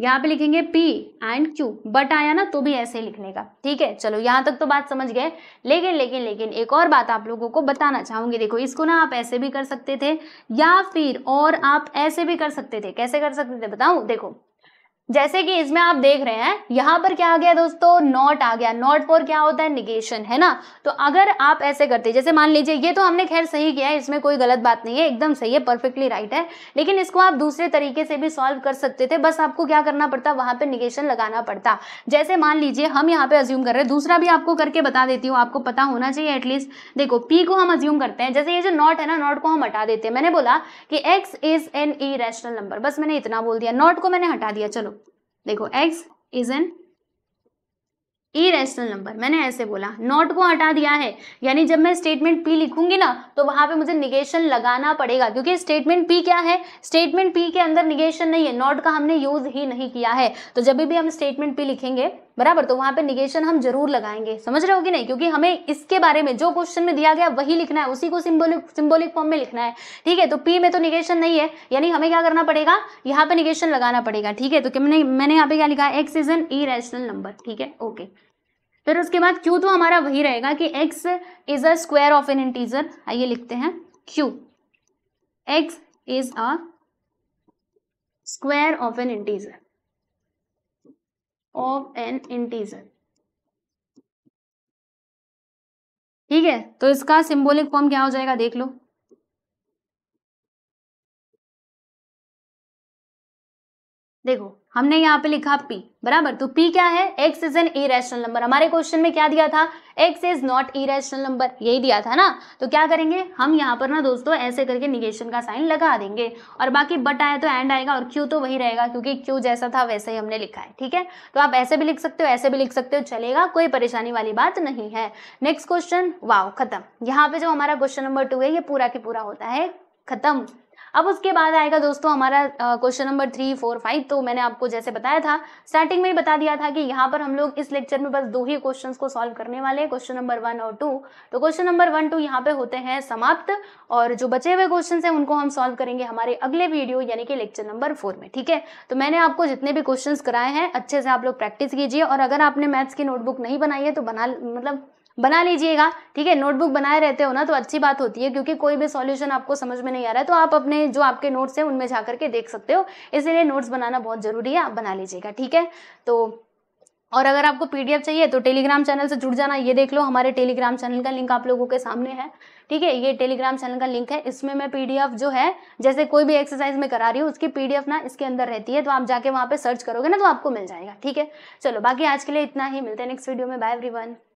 यहाँ पे लिखेंगे P एंड Q बट आया ना तो भी ऐसे ही लिखने का ठीक है चलो यहाँ तक तो बात समझ गए लेकिन लेकिन लेकिन एक और बात आप लोगों को बताना चाहूंगी देखो इसको ना आप ऐसे भी कर सकते थे या फिर और आप ऐसे भी कर सकते थे कैसे कर सकते थे बताऊ देखो जैसे कि इसमें आप देख रहे हैं यहां पर क्या आ गया दोस्तों नॉट आ गया नॉट फॉर क्या होता है निगेशन है ना तो अगर आप ऐसे करते जैसे मान लीजिए ये तो हमने खैर सही किया है इसमें कोई गलत बात नहीं है एकदम सही है परफेक्टली राइट है लेकिन इसको आप दूसरे तरीके से भी सॉल्व कर सकते थे बस आपको क्या करना पड़ता वहां पर निगेशन लगाना पड़ता जैसे मान लीजिए हम यहाँ पे अज्यूम कर रहे हैं दूसरा भी आपको करके बता देती हूँ आपको पता होना चाहिए एटलीस्ट देखो पी को हम अज्यूम करते हैं जैसे ये जो नॉट है ना नॉट को हम हटा देते हैं मैंने बोला कि X is an irrational number बस मैंने इतना बोल दिया नॉट को मैंने हटा दिया चलो देखो x is an irrational number मैंने ऐसे बोला नॉट को हटा दिया है यानी जब मैं स्टेटमेंट पी लिखूंगी ना तो वहां पे मुझे निगेशन लगाना पड़ेगा क्योंकि स्टेटमेंट पी क्या है स्टेटमेंट पी के अंदर निगेशन नहीं है नॉट का हमने यूज ही नहीं किया है तो जब भी हम स्टेटमेंट पी लिखेंगे बराबर तो वहां पे निगेशन हम जरूर लगाएंगे समझ रहे हो कि नहीं क्योंकि हमें इसके बारे में जो क्वेश्चन में दिया गया वही लिखना है उसी को सिंबोलिक सिंबोलिक फॉर्म में लिखना है ठीक है तो पी में तो निगेशन नहीं है यानी हमें क्या करना पड़ेगा यहाँ पे निगेशन लगाना पड़ेगा ठीक है तो मैंने मैंने यहाँ पे क्या लिखा है X is an E number ठीक है ओके फिर उसके बाद क्यू तो हमारा वही रहेगा कि X is a square of an integer आइए लिखते हैं Q X is a square of an integer of an integer ठीक है तो इसका सिंबॉलिक फॉर्म क्या हो जाएगा देख लो देखो हमने यहाँ पे लिखा P बराबर तो P क्या है X is an irrational number हमारे क्वेश्चन में क्या दिया था X is not irrational number यही दिया था ना तो क्या करेंगे हम यहाँ पर ना दोस्तों ऐसे करके निगेशन का साइन लगा देंगे और बाकी बट आया तो एंड आएगा और Q तो वही रहेगा क्योंकि Q जैसा था वैसे ही हमने लिखा है ठीक है तो आप ऐसे भी लिख सकते हो ऐसे भी लिख सकते हो चलेगा कोई परेशानी वाली बात नहीं है नेक्स्ट क्वेश्चन वाओ खत्म यहाँ पे जो हमारा क्वेश्चन नंबर टू है ये पूरा के पूरा होता है खत्म अब उसके बाद आएगा दोस्तों हमारा question number three four five तो मैंने आपको जैसे बताया था स्टार्टिंग में ही बता दिया था कि यहाँ पर हम लोग इस लेक्चर में बस दो ही क्वेश्चन को सॉल्व करने वाले हैं क्वेश्चन नंबर वन और टू तो क्वेश्चन नंबर वन टू यहाँ पे होते हैं समाप्त और जो बचे हुए क्वेश्चन हैं उनको हम सॉल्व करेंगे हमारे अगले वीडियो यानी कि लेक्चर नंबर फोर में ठीक है तो मैंने आपको जितने भी क्वेश्चन कराए हैं अच्छे से आप लोग प्रैक्टिस कीजिए और अगर आपने मैथ्स की नोटबुक नहीं बनाई है तो बना मतलब बना लीजिएगा ठीक है नोटबुक बनाए रहते हो ना तो अच्छी बात होती है क्योंकि कोई भी सॉल्यूशन आपको समझ में नहीं आ रहा है तो आप अपने जो आपके नोट्स हैं उनमें जा करके देख सकते हो इसीलिए नोट्स बनाना बहुत ज़रूरी है आप बना लीजिएगा ठीक है तो और अगर आपको पीडीएफ चाहिए तो टेलीग्राम चैनल से जुड़ जाना ये देख लो हमारे टेलीग्राम चैनल का लिंक आप लोगों के सामने है ठीक है ये टेलीग्राम चैनल का लिंक है इसमें मैं पीडीएफ जो है जैसे कोई भी एक्सरसाइज में करा रही हूँ उसकी पीडीएफ ना इसके अंदर रहती है तो आप जाके वहाँ पे सर्च करोगे ना तो आपको मिल जाएगा ठीक है चलो बाकी आज के लिए इतना ही मिलते हैं नेक्स्ट वीडियो में बाय एवरी